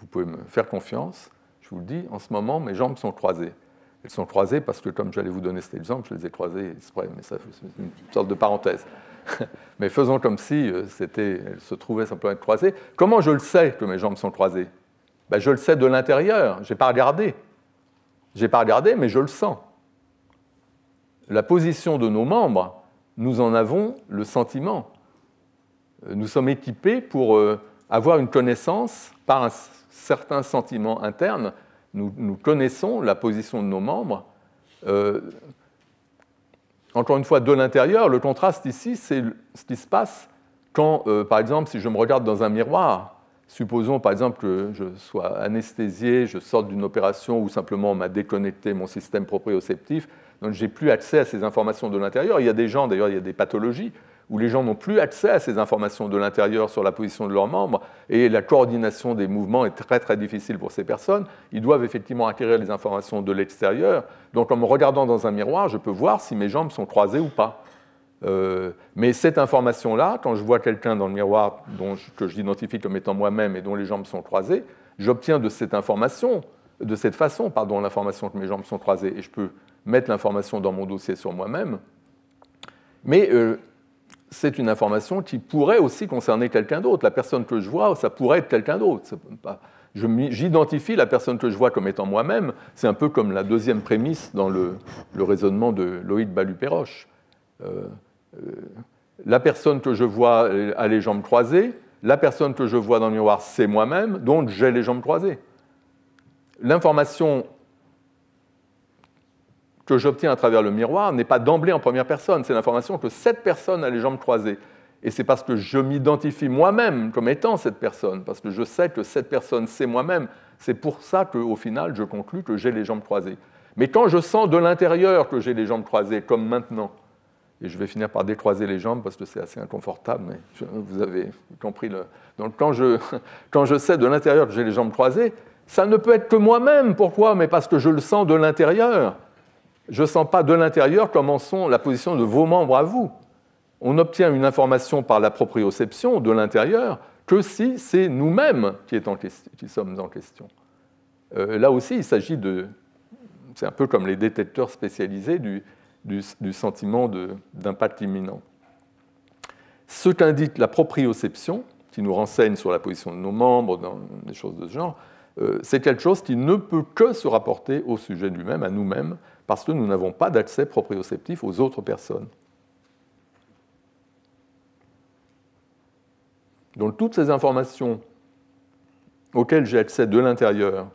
vous pouvez me faire confiance. Je vous le dis, en ce moment, mes jambes sont croisées. Elles sont croisées parce que, comme j'allais vous donner cet exemple, je les ai croisées exprès, mais ça, c'est une sorte de parenthèse. mais faisons comme si euh, elles se trouvaient simplement être croisées. Comment je le sais que mes jambes sont croisées ben, Je le sais de l'intérieur, je n'ai pas regardé. Je n'ai pas regardé, mais je le sens. La position de nos membres, nous en avons le sentiment. Euh, nous sommes équipés pour euh, avoir une connaissance par un certain sentiment interne nous, connaissons la position de nos membres. Euh, encore une fois, de l'intérieur, le contraste ici, c'est ce qui se passe quand, euh, par exemple, si je me regarde dans un miroir, supposons par exemple que je sois anesthésié, je sorte d'une opération ou simplement on m'a déconnecté mon système proprioceptif, donc n'ai plus accès à ces informations de l'intérieur. Il y a des gens, d'ailleurs, il y a des pathologies où les gens n'ont plus accès à ces informations de l'intérieur sur la position de leurs membres, et la coordination des mouvements est très très difficile pour ces personnes, ils doivent effectivement acquérir les informations de l'extérieur. Donc en me regardant dans un miroir, je peux voir si mes jambes sont croisées ou pas. Euh, mais cette information-là, quand je vois quelqu'un dans le miroir je, que j'identifie comme étant moi-même et dont les jambes sont croisées, j'obtiens de cette information, de cette façon, pardon, l'information que mes jambes sont croisées, et je peux mettre l'information dans mon dossier sur moi-même. Mais euh, c'est une information qui pourrait aussi concerner quelqu'un d'autre. La personne que je vois, ça pourrait être quelqu'un d'autre. J'identifie la personne que je vois comme étant moi-même. C'est un peu comme la deuxième prémisse dans le, raisonnement de Loïc Balupéroche. Euh, euh, la personne que je vois euh, a les jambes croisées. La personne que je vois dans le miroir, c'est moi-même, donc j'ai les jambes croisées. L'information que j'obtiens à travers le miroir n'est pas d'emblée en première personne, c'est l'information que cette personne a les jambes croisées. Et c'est parce que je m'identifie moi-même comme étant cette personne, parce que je sais que cette personne c'est moi-même. C'est pour ça qu'au final, je conclus que j'ai les jambes croisées. Mais quand je sens de l'intérieur que j'ai les jambes croisées, comme maintenant, et je vais finir par décroiser les jambes parce que c'est assez inconfortable, mais vous avez compris. Le... Donc quand je, quand je sais de l'intérieur que j'ai les jambes croisées, ça ne peut être que moi-même. Pourquoi Mais parce que je le sens de l'intérieur je ne sens pas de l'intérieur comment sont la position de vos membres à vous. On obtient une information par la proprioception de l'intérieur que si c'est nous-mêmes qui, sommes en question. Euh, là aussi, il s'agit de... C'est un peu comme les détecteurs spécialisés du, sentiment d'impact imminent. Ce qu'indique la proprioception, qui nous renseigne sur la position de nos membres, dans des choses de ce genre, euh, c'est quelque chose qui ne peut que se rapporter au sujet lui-même, à nous-mêmes, parce que nous n'avons pas d'accès proprioceptif aux autres personnes. Donc toutes ces informations auxquelles j'ai accès de l'intérieur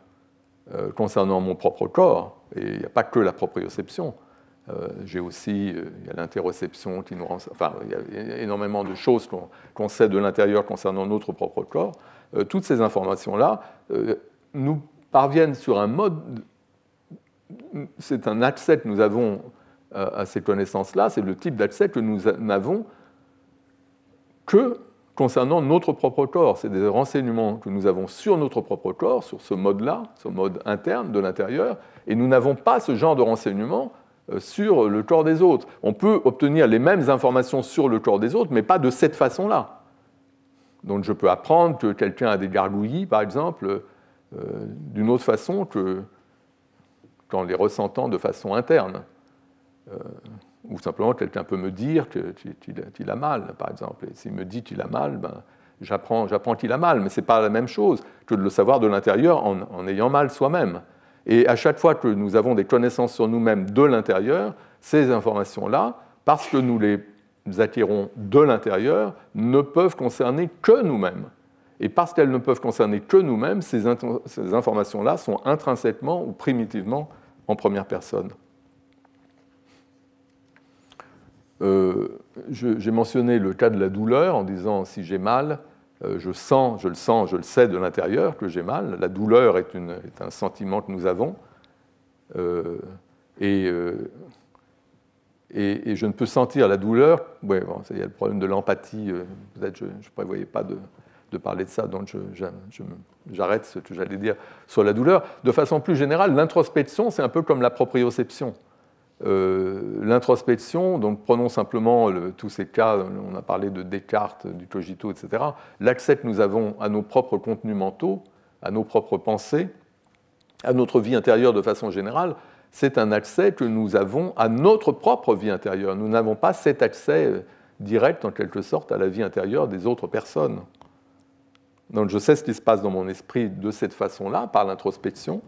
euh, concernant mon propre corps, et il n'y a pas que la proprioception, euh, j'ai aussi euh, a l'interoception qui nous rend... Enfin, il y, a énormément de choses qu'on sait de l'intérieur concernant notre propre corps. toutes ces informations-là nous parviennent sur un mode c'est un accès que nous avons euh, à ces connaissances-là, c'est le type d'accès que nous n'avons que concernant notre propre corps. C'est des renseignements que nous avons sur notre propre corps, sur ce mode-là, ce mode interne de l'intérieur, et nous n'avons pas ce genre de renseignements euh, sur le corps des autres. On peut obtenir les mêmes informations sur le corps des autres, mais pas de cette façon-là. Donc je peux apprendre que quelqu'un a des gargouillis, par exemple, euh, d'une autre façon que en les ressentant de façon interne. Euh, ou simplement, quelqu'un peut me dire que qu'il a mal, par exemple. Et s'il me dit qu'il a mal, ben, j'apprends qu'il a mal, mais ce n'est pas la même chose que de le savoir de l'intérieur en, ayant mal soi-même. Et à chaque fois que nous avons des connaissances sur nous-mêmes de l'intérieur, ces informations-là, parce que nous les acquérons de l'intérieur, ne peuvent concerner que nous-mêmes. Et parce qu'elles ne peuvent concerner que nous-mêmes, ces, ces informations-là sont intrinsèquement ou primitivement en première personne. Euh, j'ai mentionné le cas de la douleur en disant si j'ai mal, euh, je sens, je le sens, je le sais de l'intérieur que j'ai mal. La douleur est, une, un sentiment que nous avons. Euh, et, je ne peux sentir la douleur. bon, il y a le problème de l'empathie. Peut-être je ne prévoyais pas de, de parler de ça, donc j'arrête ce que j'allais dire sur la douleur. De façon plus générale, l'introspection, c'est un peu comme la proprioception. Euh, l'introspection, donc prenons simplement tous ces cas, on a parlé de Descartes, du cogito, etc. L'accès que nous avons à nos propres contenus mentaux, à nos propres pensées, à notre vie intérieure de façon générale, c'est un accès que nous avons à notre propre vie intérieure. Nous n'avons pas cet accès euh, direct, en quelque sorte, à la vie intérieure des autres personnes. Donc je sais ce qui se passe dans mon esprit de cette façon-là, par l'introspection,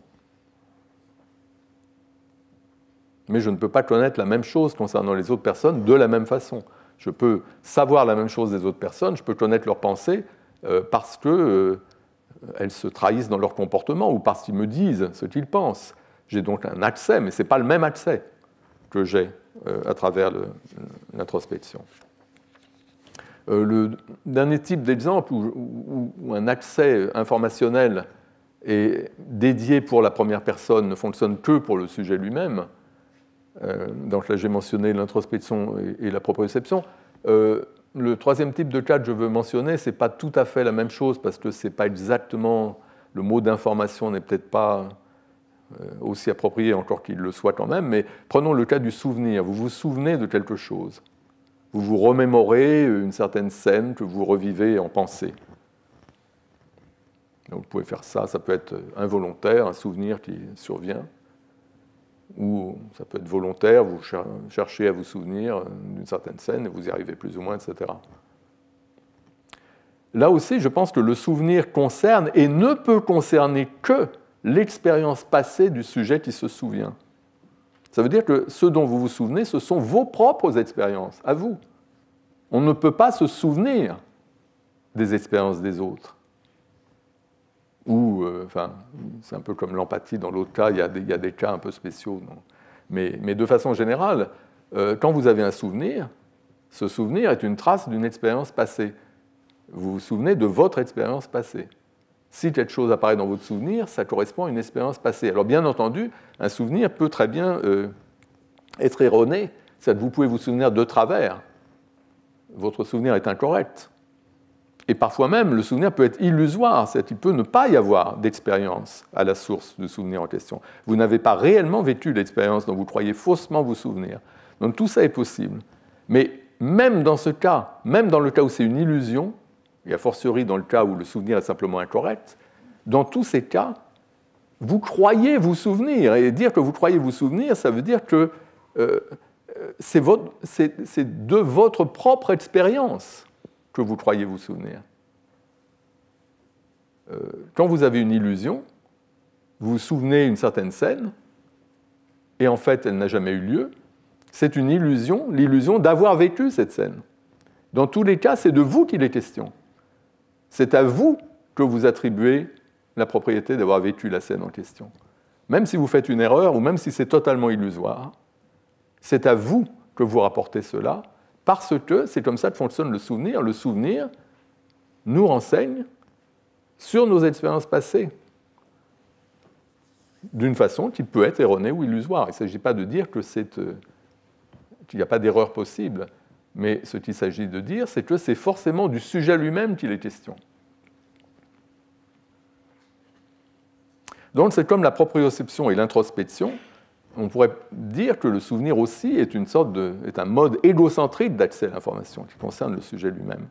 mais je ne peux pas connaître la même chose concernant les autres personnes de la même façon. Je peux savoir la même chose des autres personnes, je peux connaître leurs pensées euh, parce qu'elles euh, se trahissent dans leur comportement ou parce qu'ils me disent ce qu'ils pensent. J'ai donc un accès, mais ce n'est pas le même accès que j'ai euh, à travers l'introspection. Euh, le dernier type d'exemple où, un accès informationnel est dédié pour la première personne ne fonctionne que pour le sujet lui-même, euh, donc là j'ai mentionné l'introspection et, la proprioception, euh, le troisième type de cas que je veux mentionner, ce n'est pas tout à fait la même chose parce que n'est pas exactement, le mot d'information n'est peut-être pas aussi approprié encore qu'il le soit quand même, mais prenons le cas du souvenir. Vous vous souvenez de quelque chose. Vous vous remémorez une certaine scène que vous revivez en pensée. Donc, vous pouvez faire ça, ça peut être involontaire, un souvenir qui survient, ou ça peut être volontaire, vous cherchez à vous souvenir d'une certaine scène et vous y arrivez plus ou moins, etc. Là aussi, je pense que le souvenir concerne et ne peut concerner que l'expérience passée du sujet qui se souvient. Ça veut dire que ce dont vous vous souvenez, ce sont vos propres expériences, à vous. On ne peut pas se souvenir des expériences des autres. Ou, euh, enfin, c'est un peu comme l'empathie, dans l'autre cas, il y, a des, cas un peu spéciaux. mais, de façon générale, euh, quand vous avez un souvenir, ce souvenir est une trace d'une expérience passée. Vous vous souvenez de votre expérience passée. Si quelque chose apparaît dans votre souvenir, ça correspond à une expérience passée. Alors bien entendu, un souvenir peut très bien euh, être erroné. vous pouvez vous souvenir de travers. Votre souvenir est incorrect. Et parfois même, le souvenir peut être illusoire, Il peut ne pas y avoir d'expérience à la source du souvenir en question. Vous n'avez pas réellement vécu l'expérience dont vous croyez faussement vous souvenir. Donc tout ça est possible. Mais même dans ce cas, même dans le cas où c'est une illusion, y a fortiori dans le cas où le souvenir est simplement incorrect, dans tous ces cas, vous croyez vous souvenir. Et dire que vous croyez vous souvenir, ça veut dire que euh, euh, c'est de votre propre expérience que vous croyez vous souvenir. Euh, quand vous avez une illusion, vous vous souvenez une certaine scène, et en fait elle n'a jamais eu lieu, c'est une illusion, l'illusion d'avoir vécu cette scène. Dans tous les cas, c'est de vous qu'il est question c'est à vous que vous attribuez la propriété d'avoir vécu la scène en question. Même si vous faites une erreur ou même si c'est totalement illusoire, c'est à vous que vous rapportez cela, parce que c'est comme ça que fonctionne le souvenir. Le souvenir nous renseigne sur nos expériences passées, d'une façon qui peut être erronée ou illusoire. Il ne s'agit pas de dire euh, qu'il n'y a pas d'erreur possible. Mais ce qu'il s'agit de dire, c'est que c'est forcément du sujet lui-même qu'il est question. Donc c'est comme la proprioception et l'introspection, on pourrait dire que le souvenir aussi est, est un mode égocentrique d'accès à l'information qui concerne le sujet lui-même.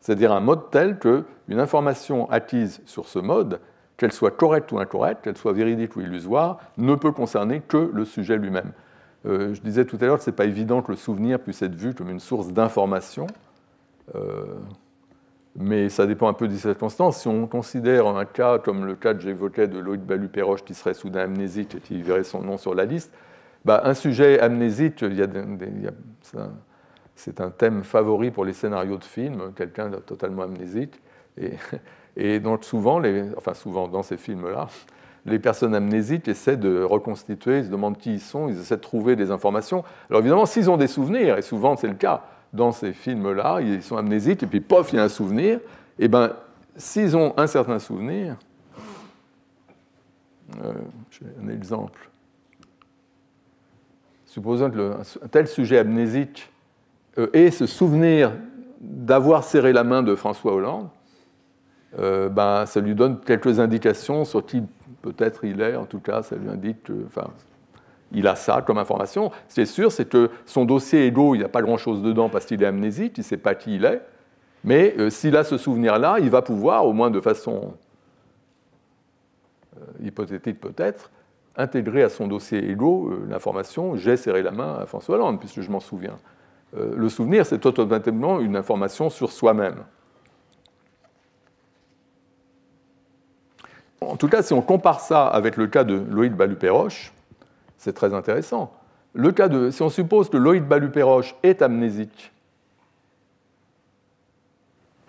C'est-à-dire un mode tel qu'une information acquise sur ce mode, qu'elle soit correcte ou incorrecte, qu'elle soit véridique ou illusoire, ne peut concerner que le sujet lui-même. Euh, je disais tout à l'heure que ce n'est pas évident que le souvenir puisse être vu comme une source d'information, euh, mais ça dépend un peu des circonstances. Si on considère un cas comme le cas que j'évoquais de Loïc balu qui serait soudain amnésique et qui verrait son nom sur la liste, bah, un sujet amnésique, c'est un thème favori pour les scénarios de films, quelqu'un totalement amnésique. Et, donc souvent, enfin souvent dans ces films-là, les personnes amnésiques essaient de reconstituer, ils se demandent qui ils sont, ils essaient de trouver des informations. Alors évidemment, s'ils ont des souvenirs, et souvent c'est le cas dans ces films-là, ils sont amnésiques, et puis pof, il y a un souvenir, et eh bien s'ils ont un certain souvenir, euh, j'ai un exemple. Supposons que un tel sujet amnésique euh, ait ce souvenir d'avoir serré la main de François Hollande, euh, ben, ça lui donne quelques indications sur qui peut-être il est, en tout cas, ça lui indique euh, enfin, il a ça comme information. C'est sûr, c'est que son dossier égo, il n'y a pas grand-chose dedans parce qu'il est amnésique, il ne sait pas qui il est, mais euh, s'il a ce souvenir-là, il va pouvoir, au moins de façon hypothétique peut-être, intégrer à son dossier égo l'information « j'ai serré la main à François Hollande », puisque je m'en souviens. le souvenir, c'est automatiquement une information sur soi-même. En tout cas, si on compare ça avec le cas de Loïc Balupéroche, c'est très intéressant. Le cas de, si on suppose que Loïc Balupéroche est amnésique,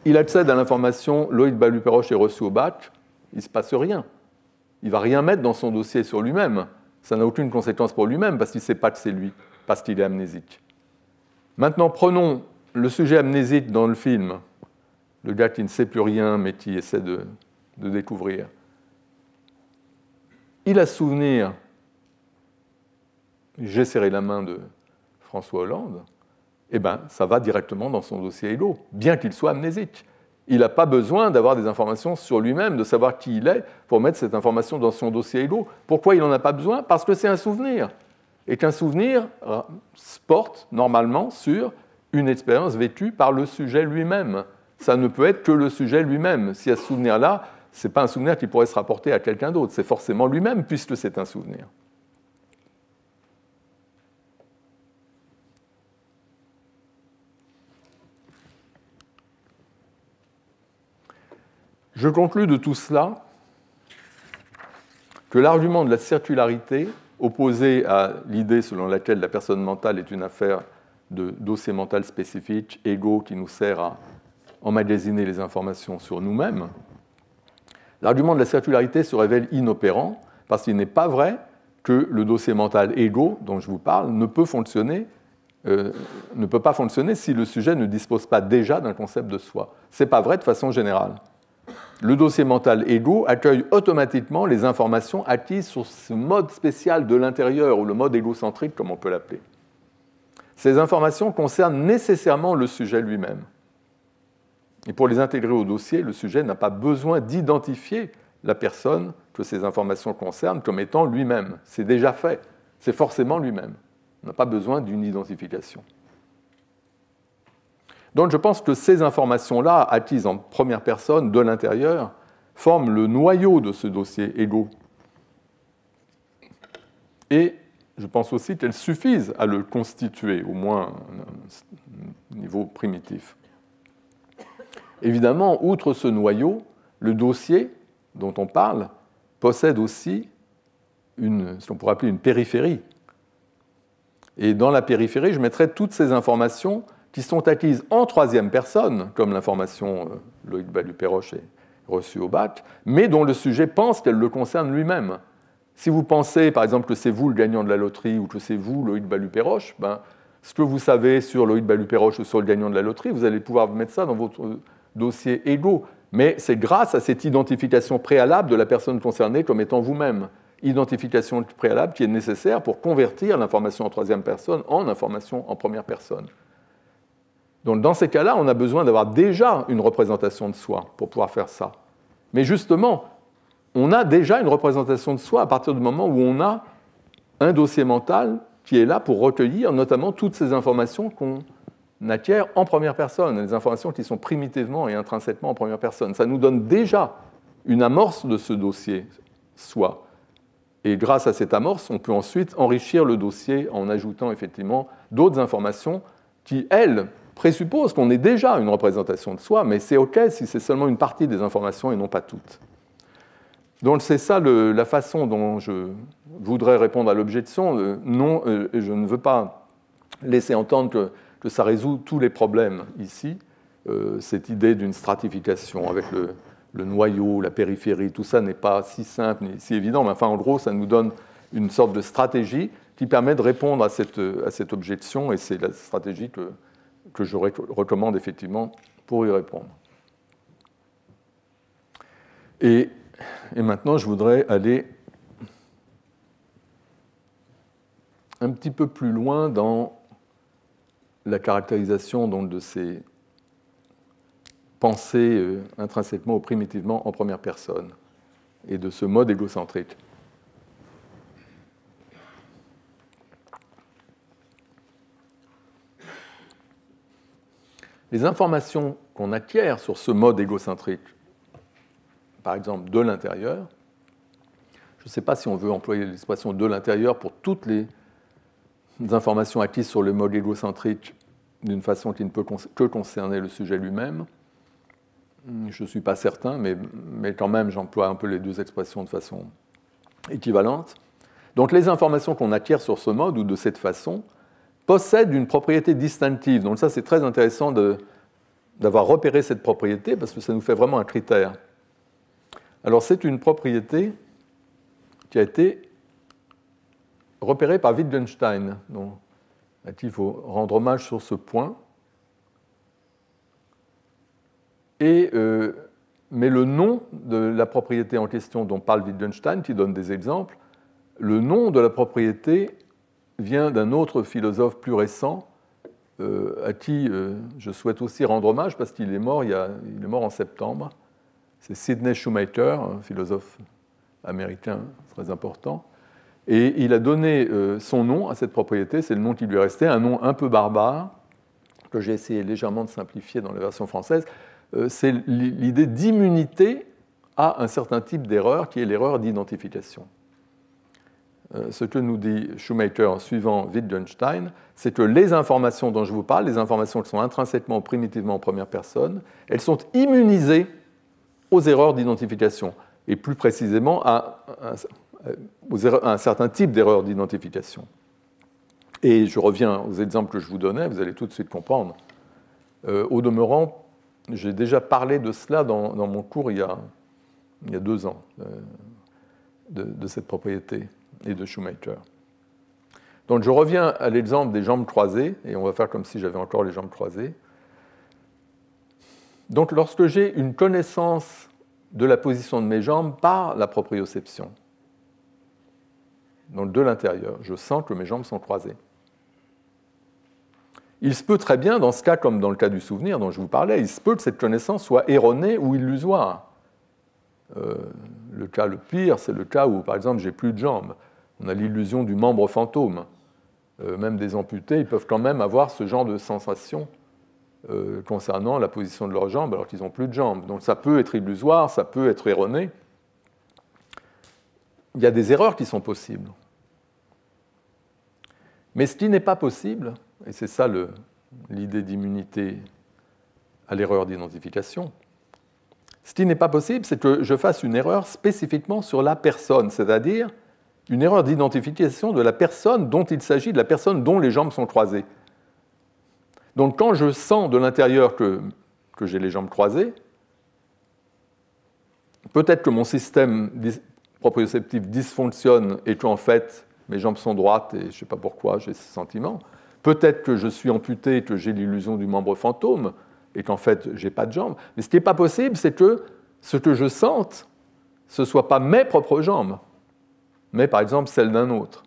il accède à l'information, Loïc Balupéroche est reçu au bac, il ne se passe rien. Il ne va rien mettre dans son dossier sur lui-même. Ça n'a aucune conséquence pour lui-même parce qu'il ne sait pas que c'est lui, parce qu'il est amnésique. Maintenant, prenons le sujet amnésique dans le film, le gars qui ne sait plus rien mais qui essaie de découvrir. Il a souvenir, j'ai serré la main de François Hollande, eh bien ça va directement dans son dossier Hello, bien qu'il soit amnésique. Il n'a pas besoin d'avoir des informations sur lui-même, de savoir qui il est pour mettre cette information dans son dossier Hello. Pourquoi il n'en a pas besoin Parce que c'est un souvenir. Et qu'un souvenir euh, porte normalement sur une expérience vécue par le sujet lui-même. Ça ne peut être que le sujet lui-même. Si a ce souvenir-là, n'est pas un souvenir qui pourrait se rapporter à quelqu'un d'autre, c'est forcément lui-même puisque c'est un souvenir. Je conclus de tout cela que l'argument de la circularité, opposé à l'idée selon laquelle la personne mentale est une affaire de dossier mental spécifique, égo, qui nous sert à emmagasiner les informations sur nous-mêmes, L'argument de la circularité se révèle inopérant parce qu'il n'est pas vrai que le dossier mental égo dont je vous parle ne peut fonctionner euh, ne peut pas fonctionner si le sujet ne dispose pas déjà d'un concept de soi. Ce n'est pas vrai de façon générale. Le dossier mental égo accueille automatiquement les informations acquises sur ce mode spécial de l'intérieur, ou le mode égocentrique, comme on peut l'appeler. Ces informations concernent nécessairement le sujet lui-même. Et pour les intégrer au dossier, le sujet n'a pas besoin d'identifier la personne que ces informations concernent comme étant lui-même. C'est déjà fait. C'est forcément lui-même. On n'a pas besoin d'une identification. Donc je pense que ces informations-là, acquises en première personne de l'intérieur, forment le noyau de ce dossier égo. Et je pense aussi qu'elles suffisent à le constituer, au moins au niveau primitif. Évidemment, outre ce noyau, le dossier dont on parle possède aussi ce qu'on pourrait appeler une périphérie. Et dans la périphérie, je mettrai toutes ces informations qui sont acquises en troisième personne, comme l'information euh, Loïc Balupéroche est reçue au bac, mais dont le sujet pense qu'elle le concerne lui-même. Si vous pensez, par exemple, que c'est vous le gagnant de la loterie ou que c'est vous Loïc Perroche, ben, ce que vous savez sur Loïc Perroche ou sur le gagnant de la loterie, vous allez pouvoir mettre ça dans votre euh, dossier égaux, mais c'est grâce à cette identification préalable de la personne concernée comme étant vous-même. Identification préalable qui est nécessaire pour convertir l'information en troisième personne en information en première personne. Donc dans ces cas-là, on a besoin d'avoir déjà une représentation de soi pour pouvoir faire ça. Mais justement, on a déjà une représentation de soi à partir du moment où on a un dossier mental qui est là pour recueillir notamment toutes ces informations qu'on n'acquiert en première personne, des informations qui sont primitivement et intrinsèquement en première personne. Ça nous donne déjà une amorce de ce dossier, soi. Et grâce à cette amorce, on peut ensuite enrichir le dossier en ajoutant effectivement d'autres informations qui, elles, présupposent qu'on est déjà une représentation de soi, mais c'est OK si c'est seulement une partie des informations et non pas toutes. Donc c'est ça la façon dont je voudrais répondre à l'objection. Non, euh, je ne veux pas laisser entendre que que ça résout tous les problèmes ici. Euh, cette idée d'une stratification avec le, noyau, la périphérie, tout ça n'est pas si simple ni si évident, mais enfin, en gros, ça nous donne une sorte de stratégie qui permet de répondre à cette, objection, et c'est la stratégie que, je recommande effectivement pour y répondre. et maintenant, je voudrais aller un petit peu plus loin dans la caractérisation donc, de ces pensées euh, intrinsèquement ou primitivement en première personne et de ce mode égocentrique. Les informations qu'on acquiert sur ce mode égocentrique, par exemple de l'intérieur, je ne sais pas si on veut employer l'expression de l'intérieur pour toutes les des informations acquises sur le mode égocentrique d'une façon qui ne peut que concerner le sujet lui-même. Hmm, je ne suis pas certain, mais, mais quand même, j'emploie un peu les deux expressions de façon équivalente. Donc les informations qu'on acquiert sur ce mode ou de cette façon possèdent une propriété distinctive. Donc ça, c'est très intéressant d'avoir repéré cette propriété parce que ça nous fait vraiment un critère. Alors c'est une propriété qui a été repéré par Wittgenstein, dont il faut rendre hommage sur ce point. Et, euh, mais le nom de la propriété en question dont parle Wittgenstein, qui donne des exemples, le nom de la propriété vient d'un autre philosophe plus récent, euh, à qui euh, je souhaite aussi rendre hommage parce qu'il est, mort il, est mort en septembre. C'est Sidney Schumacher, un philosophe américain très important, et il a donné euh, son nom à cette propriété, c'est le nom qui lui est resté, un nom un peu barbare, que j'ai essayé légèrement de simplifier dans la version française, euh, c'est l'idée d'immunité à un certain type d'erreur qui est l'erreur d'identification. Euh, ce que nous dit Shoemaker en suivant Wittgenstein, c'est que les informations dont je vous parle, les informations qui sont intrinsèquement primitivement en première personne, elles sont immunisées aux erreurs d'identification, et plus précisément à à euh, un certain type d'erreur d'identification. Et je reviens aux exemples que je vous donnais, vous allez tout de suite comprendre. Euh, au demeurant, j'ai déjà parlé de cela dans, mon cours il y a, il y a deux ans, euh, de, de, cette propriété et de Shoemaker. Donc je reviens à l'exemple des jambes croisées, et on va faire comme si j'avais encore les jambes croisées. Donc lorsque j'ai une connaissance de la position de mes jambes par la proprioception, de l'intérieur, je sens que mes jambes sont croisées. Il se peut très bien, dans ce cas comme dans le cas du souvenir dont je vous parlais, il se peut que cette connaissance soit erronée ou illusoire. Euh, le cas le pire, c'est le cas où, par exemple, j'ai plus de jambes. On a l'illusion du membre fantôme. Euh, même des amputés, ils peuvent quand même avoir ce genre de sensation euh, concernant la position de leurs jambes alors qu'ils n'ont plus de jambes. Donc ça peut être illusoire, ça peut être erroné, il y a des erreurs qui sont possibles. Mais ce qui n'est pas possible, et c'est ça l'idée d'immunité à l'erreur d'identification, ce qui n'est pas possible, c'est que je fasse une erreur spécifiquement sur la personne, c'est-à-dire une erreur d'identification de la personne dont il s'agit, de la personne dont les jambes sont croisées. Donc quand je sens de l'intérieur que, que j'ai les jambes croisées, peut-être que mon système proprioceptive dysfonctionne et qu'en fait mes jambes sont droites et je ne sais pas pourquoi j'ai ce sentiment. Peut-être que je suis amputé et que j'ai l'illusion du membre fantôme et qu'en fait je n'ai pas de jambes. Mais ce qui n'est pas possible, c'est que ce que je sente, ce ne soit pas mes propres jambes, mais par exemple celles d'un autre.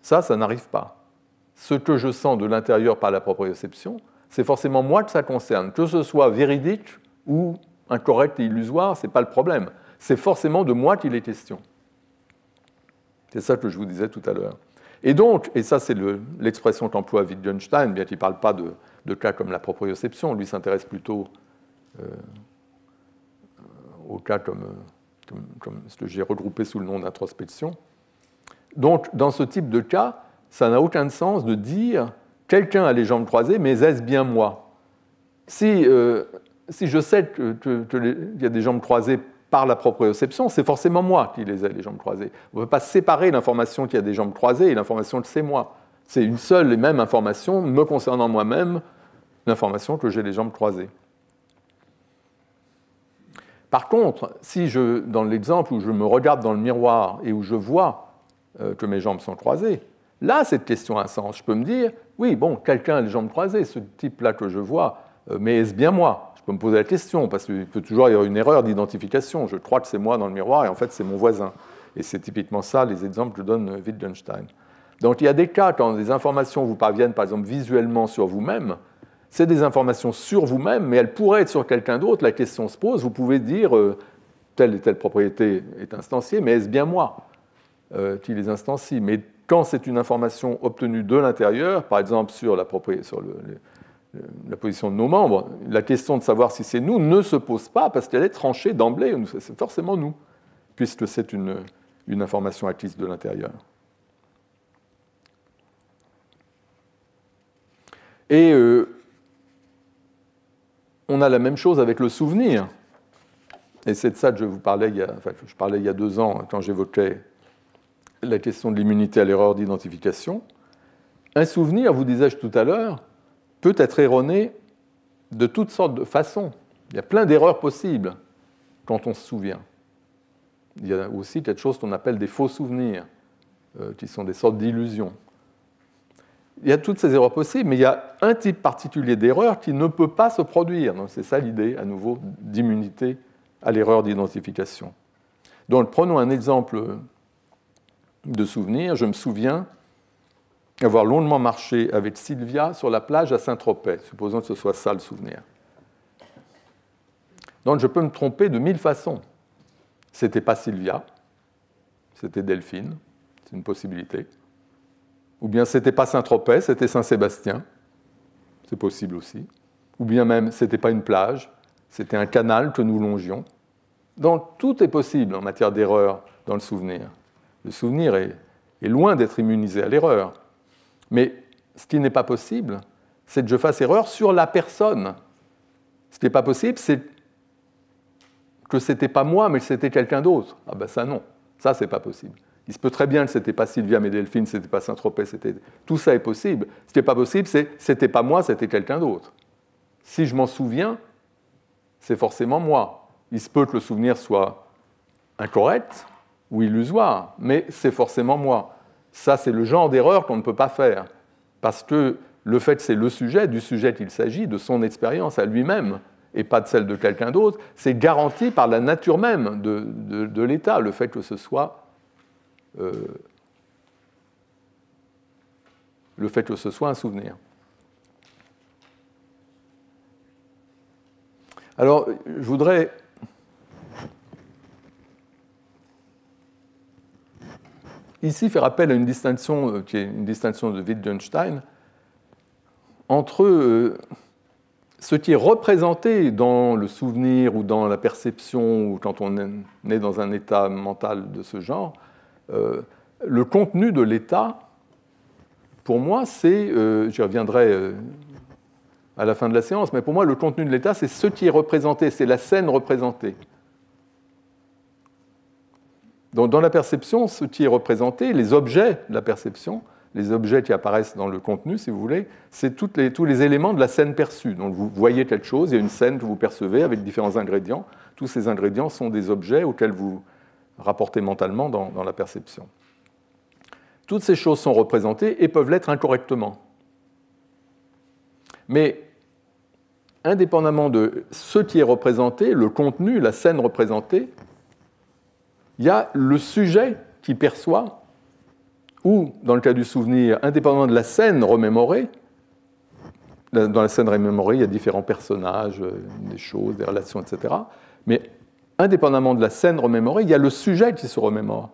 Ça, ça n'arrive pas. Ce que je sens de l'intérieur par la proprioception, c'est forcément moi que ça concerne. Que ce soit véridique ou incorrect et illusoire, ce n'est pas le problème c'est forcément de moi qu'il est question. C'est ça que je vous disais tout à l'heure. Et donc, et ça c'est l'expression qu'emploie Wittgenstein, bien qu'il ne parle pas de, cas comme la proprioception, lui s'intéresse plutôt euh, euh aux cas euh, comme, ce que j'ai regroupé sous le nom d'introspection. Donc, dans ce type de cas, ça n'a aucun sens de dire quelqu'un a les jambes croisées, mais est-ce bien moi si, euh, si je sais qu'il y a des jambes croisées par la proprioception, c'est forcément moi qui les ai, les jambes croisées. On ne peut pas séparer l'information qui a des jambes croisées et l'information que c'est moi. C'est une seule et même information me concernant moi-même, l'information que j'ai les jambes croisées. Par contre, si je, dans l'exemple où je me regarde dans le miroir et où je vois euh, que mes jambes sont croisées, là, cette question a un sens. Je peux me dire, oui, bon, quelqu'un a les jambes croisées, ce type-là que je vois, euh, mais est-ce bien moi vous me poser la question, parce qu'il peut toujours y avoir une erreur d'identification. Je crois que c'est moi dans le miroir, et en fait, c'est mon voisin. Et c'est typiquement ça, les exemples que donne euh, Wittgenstein. Donc il y a des cas quand des informations vous parviennent, par exemple, visuellement sur vous-même, c'est des informations sur vous-même, mais elles pourraient être sur quelqu'un d'autre. La question se pose, vous pouvez dire, euh, telle et telle propriété est instanciée, mais est-ce bien moi euh, qui les instancie Mais quand c'est une information obtenue de l'intérieur, par exemple sur, la propriété, sur le, euh, la position de nos membres, la question de savoir si c'est nous ne se pose pas parce qu'elle est tranchée d'emblée, c'est forcément nous, puisque c'est une, information acquise de l'intérieur. Et euh, on a la même chose avec le souvenir. Et c'est de ça que je vous parlais enfin, je parlais il y a deux ans quand j'évoquais la question de l'immunité à l'erreur d'identification. Un souvenir, vous disais-je tout à l'heure, peut être erroné de toutes sortes de façons. Il y a plein d'erreurs possibles quand on se souvient. Il y a aussi quelque chose qu'on appelle des faux souvenirs, euh, qui sont des sortes d'illusions. Il y a toutes ces erreurs possibles, mais il y a un type particulier d'erreur qui ne peut pas se produire. Donc c'est ça l'idée, à nouveau, d'immunité à l'erreur d'identification. Donc prenons un exemple de souvenir. Je me souviens avoir longuement marché avec Sylvia sur la plage à Saint-Tropez, supposons que ce soit ça le souvenir. Donc je peux me tromper de mille façons. C'était pas Sylvia, c'était Delphine, c'est une possibilité. Ou bien c'était pas Saint-Tropez, c'était Saint-Sébastien, c'est possible aussi. Ou bien même n'était pas une plage, c'était un canal que nous longions. Donc tout est possible en matière d'erreur dans le souvenir. Le souvenir est loin d'être immunisé à l'erreur. Mais ce qui n'est pas possible, c'est que je fasse erreur sur la personne. Ce qui n'est pas possible, c'est que ce n'était pas moi, mais que c'était quelqu'un d'autre. Ah ben ça non, ça c'est pas possible. Il se peut très bien que ce n'était pas Sylvia ce n'était pas Saint-Tropez, c'était tout ça est possible. Ce qui n'est pas possible, c'est que ce n'était pas moi, c'était quelqu'un d'autre. Si je m'en souviens, c'est forcément moi. Il se peut que le souvenir soit incorrect ou illusoire, mais c'est forcément moi. Ça, c'est le genre d'erreur qu'on ne peut pas faire, parce que le fait c'est le sujet, du sujet qu'il s'agit, de son expérience à lui-même, et pas de celle de quelqu'un d'autre, c'est garanti par la nature même de, l'État, le fait que ce soit... Euh, le fait que ce soit un souvenir. Alors, je voudrais ici faire appel à une distinction euh, qui est une distinction de Wittgenstein entre euh, ce qui est représenté dans le souvenir ou dans la perception ou quand on est dans un état mental de ce genre, euh, le contenu de l'état, pour moi, c'est, j'y reviendrai à la fin de la séance, mais pour moi, le contenu de l'état, c'est ce qui est représenté, c'est la scène représentée. Donc, dans la perception, ce qui est représenté, les objets de la perception, les objets qui apparaissent dans le contenu, si vous voulez, c'est tous les éléments de la scène perçue. Donc vous voyez quelque chose, il y a une scène que vous percevez avec différents ingrédients. Tous ces ingrédients sont des objets auxquels vous rapportez mentalement dans la perception. Toutes ces choses sont représentées et peuvent l'être incorrectement. Mais indépendamment de ce qui est représenté, le contenu, la scène représentée, il y a le sujet qui perçoit, ou dans le cas du souvenir, indépendamment de la scène remémorée, dans la scène remémorée, il y a différents personnages, euh, des choses, des relations, etc. Mais indépendamment de la scène remémorée, il y a le sujet qui se remémore.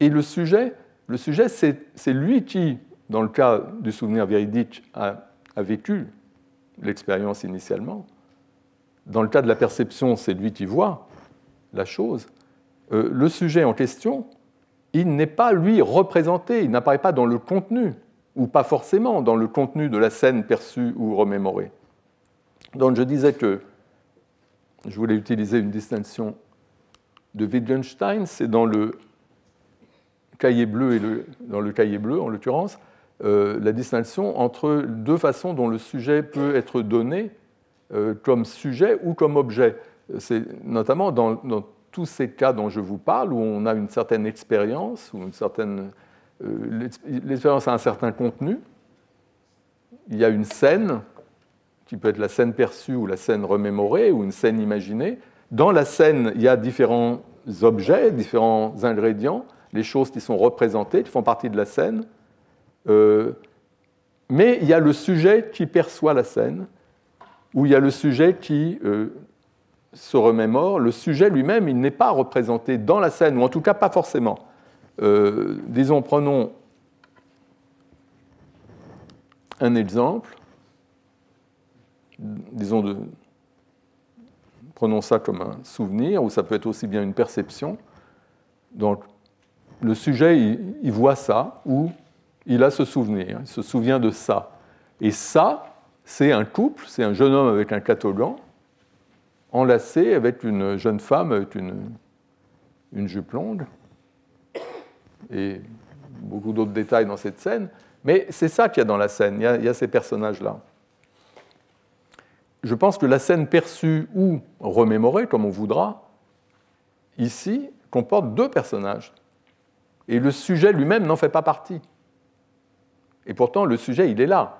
Et le sujet, le sujet c'est lui qui, dans le cas du souvenir véridique, a vécu l'expérience initialement dans le cas de la perception, c'est lui qui voit la chose, euh, le sujet en question, il n'est pas, lui, représenté, il n'apparaît pas dans le contenu, ou pas forcément dans le contenu de la scène perçue ou remémorée. Donc je disais que je voulais utiliser une distinction de Wittgenstein, c'est dans le cahier bleu et dans le cahier bleu en l'occurrence, euh, la distinction entre deux façons dont le sujet peut être donné euh, comme sujet ou comme objet. C'est notamment dans, tous ces cas dont je vous parle, où on a une certaine expérience, ou une certaine euh, l'expérience a un certain contenu. Il y a une scène qui peut être la scène perçue ou la scène remémorée ou une scène imaginée. Dans la scène, il y a différents objets, différents ingrédients, les choses qui sont représentées, qui font partie de la scène. Euh, mais il y a le sujet qui perçoit la scène, où il y a le sujet qui euh, se remémore. Le sujet lui-même, il n'est pas représenté dans la scène, ou en tout cas pas forcément. Euh, disons, prenons un exemple, disons, de, prenons ça comme un souvenir, ou ça peut être aussi bien une perception. Donc, le sujet, il voit ça, ou il a ce souvenir, il se souvient de ça. Et ça, c'est un couple, c'est un jeune homme avec un catogan, enlacé avec une jeune femme avec une, jupe longue, et beaucoup d'autres détails dans cette scène. Mais c'est ça qu'il y a dans la scène, il y a ces personnages-là. Je pense que la scène perçue ou remémorée, comme on voudra, ici, comporte deux personnages. Et le sujet lui-même n'en fait pas partie. Et pourtant, le sujet, il est là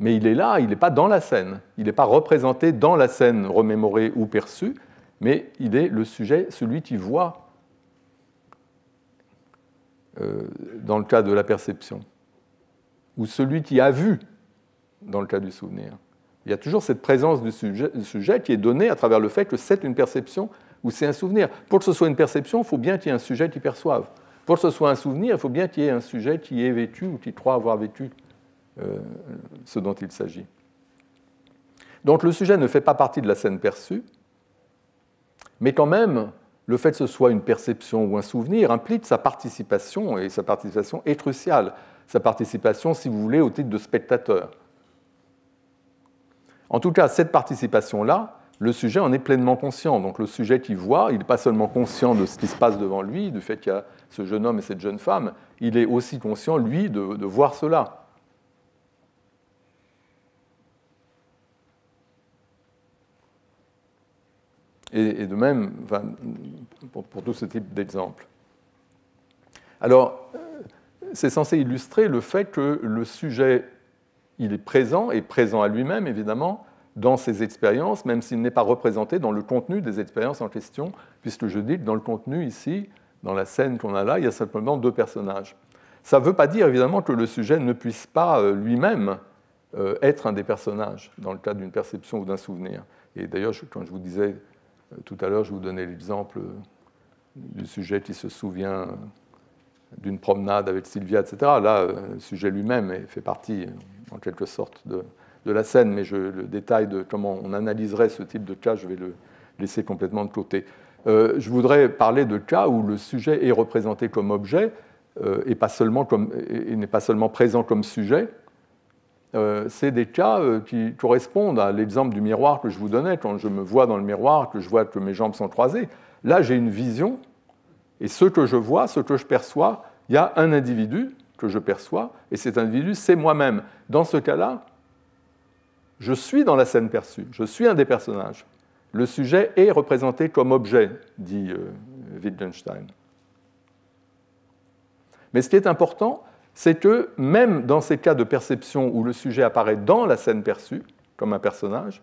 mais il est là, il n'est pas dans la scène. Il n'est pas représenté dans la scène remémorée ou perçu, mais il est le sujet, celui qui voit euh, dans le cas de la perception, ou celui qui a vu dans le cas du souvenir. Il y a toujours cette présence du sujet, sujet qui est donnée à travers le fait que c'est une perception ou c'est un souvenir. Pour que ce soit une perception, il faut bien qu'il y ait un sujet qui perçoive. Pour que ce soit un souvenir, il faut bien qu'il y ait un sujet qui ait vécu ou qui croit avoir vécu euh, ce dont il s'agit. Donc le sujet ne fait pas partie de la scène perçue, mais quand même, le fait que ce soit une perception ou un souvenir implique sa participation, et sa participation est cruciale, sa participation, si vous voulez, au titre de spectateur. En tout cas, cette participation-là, le sujet en est pleinement conscient. Donc le sujet qui voit, il n'est pas seulement conscient de ce qui se passe devant lui, du fait qu'il y a ce jeune homme et cette jeune femme, il est aussi conscient, lui, de, de voir cela. et, de même pour, tout ce type d'exemple. Alors, euh, c'est censé illustrer le fait que le sujet, il est présent, et présent à lui-même, évidemment, dans ses expériences, même s'il n'est pas représenté dans le contenu des expériences en question, puisque je dis que dans le contenu ici, dans la scène qu'on a là, il y a simplement deux personnages. Ça ne veut pas dire évidemment que le sujet ne puisse pas euh, lui-même euh, être un des personnages dans le cas d'une perception ou d'un souvenir. Et d'ailleurs, quand je vous disais euh, tout à l'heure, je vous donnais l'exemple euh, du sujet qui se souvient euh, d'une promenade avec Sylvia, etc. Là, le sujet lui-même fait partie, en quelque sorte, de, la scène, mais je, le détail de comment on analyserait ce type de cas, je vais le laisser complètement de côté. je voudrais parler de cas où le sujet est représenté comme objet et n'est pas seulement présent comme sujet, euh, c'est des cas euh, qui correspondent à l'exemple du miroir que je vous donnais, quand je me vois dans le miroir, que je vois que mes jambes sont croisées. Là, j'ai une vision, et ce que je vois, ce que je perçois, il y a un individu que je perçois, et cet individu, c'est moi-même. Dans ce cas-là, je suis dans la scène perçue, je suis un des personnages. Le sujet est représenté comme objet, dit euh, Wittgenstein. Mais ce qui est important, c'est que même dans ces cas de perception où le sujet apparaît dans la scène perçue, comme un personnage,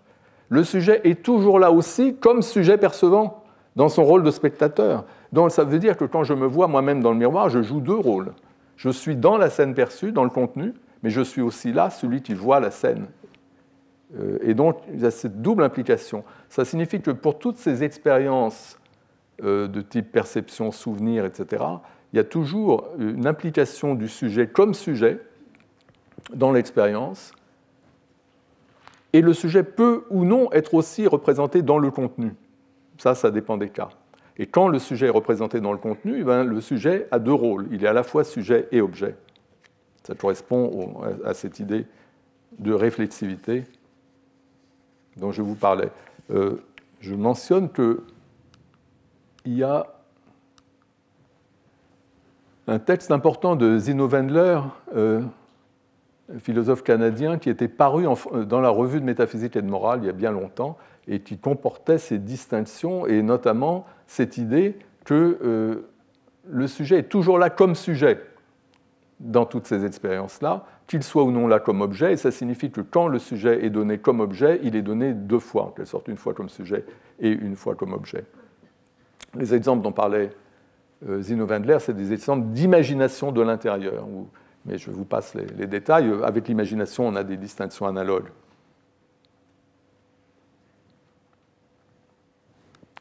le sujet est toujours là aussi comme sujet percevant, dans son rôle de spectateur. Donc ça veut dire que quand je me vois moi-même dans le miroir, je joue deux rôles. Je suis dans la scène perçue, dans le contenu, mais je suis aussi là celui qui voit la scène. Euh, et donc il y a cette double implication. Ça signifie que pour toutes ces expériences euh, de type perception, souvenir, etc., il y a toujours une implication du sujet comme sujet dans l'expérience, et le sujet peut ou non être aussi représenté dans le contenu. Ça, ça dépend des cas. Et quand le sujet est représenté dans le contenu, eh ben, le sujet a deux rôles. Il est à la fois sujet et objet. Ça correspond à cette idée de réflexivité dont je vous parlais. Euh, je mentionne que il y a un texte important de Zino Wendler, euh, philosophe canadien, qui était paru dans la revue de métaphysique et de morale il y a bien longtemps, et qui comportait ces distinctions, et notamment cette idée que euh, le sujet est toujours là comme sujet dans toutes ces expériences-là, qu'il soit ou non là comme objet, et ça signifie que quand le sujet est donné comme objet, il est donné deux fois, en quelque sorte, une fois comme sujet et une fois comme objet. Les exemples dont parlait euh, Zino Wendler, c'est des exemples d'imagination de l'intérieur. Mais je vous passe les, les détails. Euh, avec l'imagination, on a des distinctions analogues.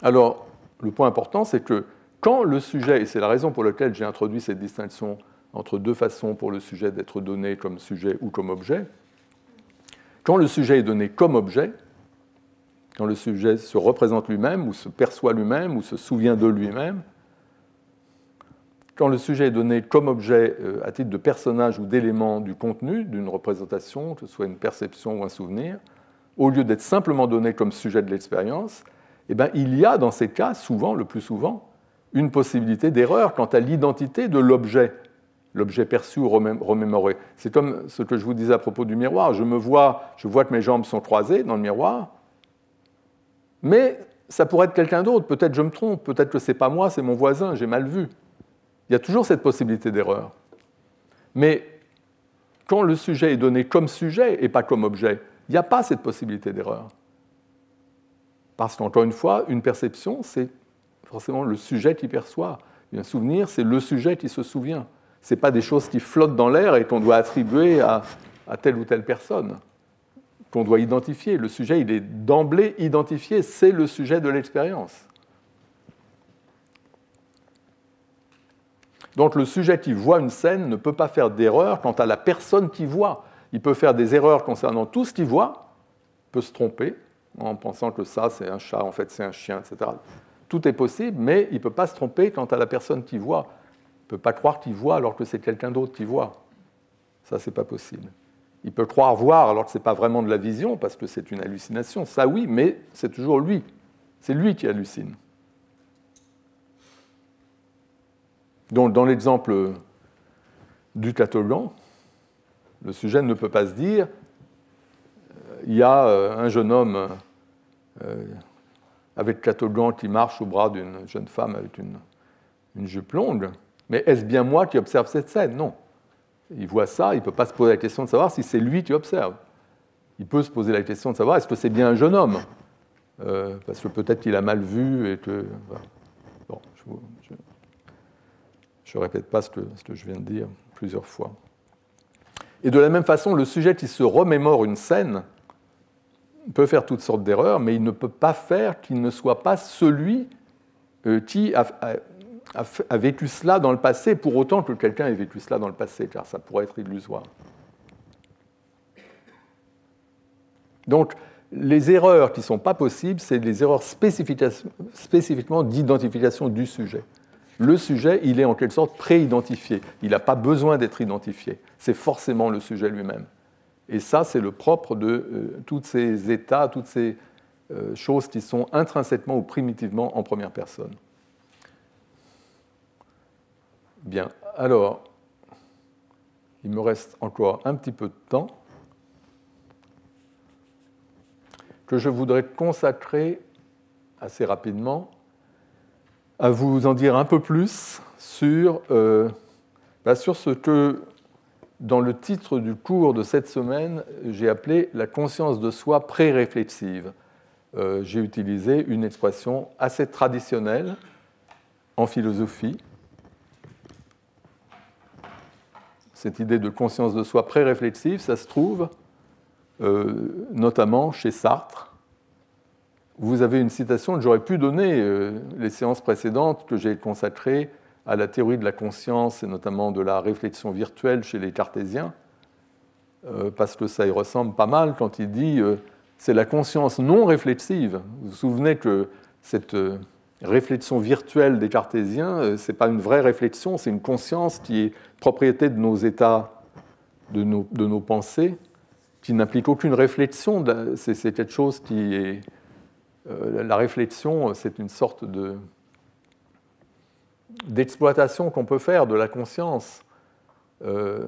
Alors, le point important, c'est que quand le sujet, et c'est la raison pour laquelle j'ai introduit cette distinction entre deux façons pour le sujet d'être donné comme sujet ou comme objet, quand le sujet est donné comme objet, quand le sujet se représente lui-même ou se perçoit lui-même ou se souvient de lui-même, quand le sujet est donné comme objet euh, à titre de personnage ou d'élément du contenu d'une représentation, que ce soit une perception ou un souvenir, au lieu d'être simplement donné comme sujet de l'expérience, eh bien, il y a dans ces cas, souvent, le plus souvent, une possibilité d'erreur quant à l'identité de l'objet, l'objet perçu ou remémoré. C'est comme ce que je vous disais à propos du miroir. Je me vois, je vois que mes jambes sont croisées dans le miroir, mais ça pourrait être quelqu'un d'autre. Peut-être je me trompe, peut-être que n'est pas moi, c'est mon voisin, j'ai mal vu il y a toujours cette possibilité d'erreur. Mais quand le sujet est donné comme sujet et pas comme objet, il n'y a pas cette possibilité d'erreur. Parce qu'encore une fois, une perception, c'est forcément le sujet qui perçoit. un souvenir, c'est le sujet qui se souvient. Ce n'est pas des choses qui flottent dans l'air et qu'on doit attribuer à telle ou telle personne, qu'on doit identifier. Le sujet, il est d'emblée identifié, c'est le sujet de l'expérience. Donc le sujet qui voit une scène ne peut pas faire d'erreur quant à la personne qui voit. Il peut faire des erreurs concernant tout ce qu'il voit, peut se tromper en pensant que ça c'est un chat, en fait c'est un chien, etc. Tout est possible, mais il ne peut pas se tromper quant à la personne qui voit. Il ne peut pas croire qu'il voit alors que c'est quelqu'un d'autre qui voit. Ça, n'est pas possible. Il peut croire voir alors que ce n'est pas vraiment de la vision parce que c'est une hallucination. Ça, oui, mais c'est toujours lui. C'est lui qui hallucine. Donc, dans l'exemple du catogan, le sujet ne peut pas se dire euh, il y a euh, un jeune homme euh, avec le qui marche au bras d'une jeune femme avec une, jupe longue, mais est-ce bien moi qui observe cette scène Non. Il voit ça, il ne peut pas se poser la question de savoir si c'est lui qui observe. Il peut se poser la question de savoir est-ce que c'est bien un jeune homme Parce que peut-être qu'il a mal vu et que. Bon, je vous... Je ne répète pas ce que, je viens de dire plusieurs fois. Et de la même façon, le sujet qui se remémore une scène peut faire toutes sortes d'erreurs, mais il ne peut pas faire qu'il ne soit pas celui euh, qui a, a, vécu cela dans le passé, pour autant que quelqu'un ait vécu cela dans le passé, car ça pourrait être illusoire. Donc, les erreurs qui ne sont pas possibles, c'est les erreurs spécifiquement d'identification du sujet le sujet, il est en quelque sorte pré-identifié. Il n'a pas besoin d'être identifié. C'est forcément le sujet lui-même. Et ça, c'est le propre de euh, tous ces états, toutes ces euh, choses qui sont intrinsèquement ou primitivement en première personne. Bien, alors, il me reste encore un petit peu de temps que je voudrais consacrer assez rapidement à vous en dire un peu plus sur, euh, bah, sur ce que, dans le titre du cours de cette semaine, j'ai appelé la conscience de soi pré-réflexive. Euh, j'ai utilisé une expression assez traditionnelle en philosophie, cette idée de conscience de soi pré-réflexive, ça se trouve euh, notamment chez Sartre, vous avez une citation que j'aurais pu donner euh, les séances précédentes que j'ai consacrées à la théorie de la conscience et notamment de la réflexion virtuelle chez les cartésiens, euh, parce que ça y ressemble pas mal quand il dit euh, c'est la conscience non réflexive. Vous vous souvenez que cette réflexion virtuelle des cartésiens, ce n'est pas une vraie réflexion, c'est une conscience qui est propriété de nos états, de nos, de nos pensées, qui n'implique aucune réflexion, c'est quelque chose qui est euh, la réflexion, c'est une sorte d'exploitation qu'on peut faire de la conscience. Euh,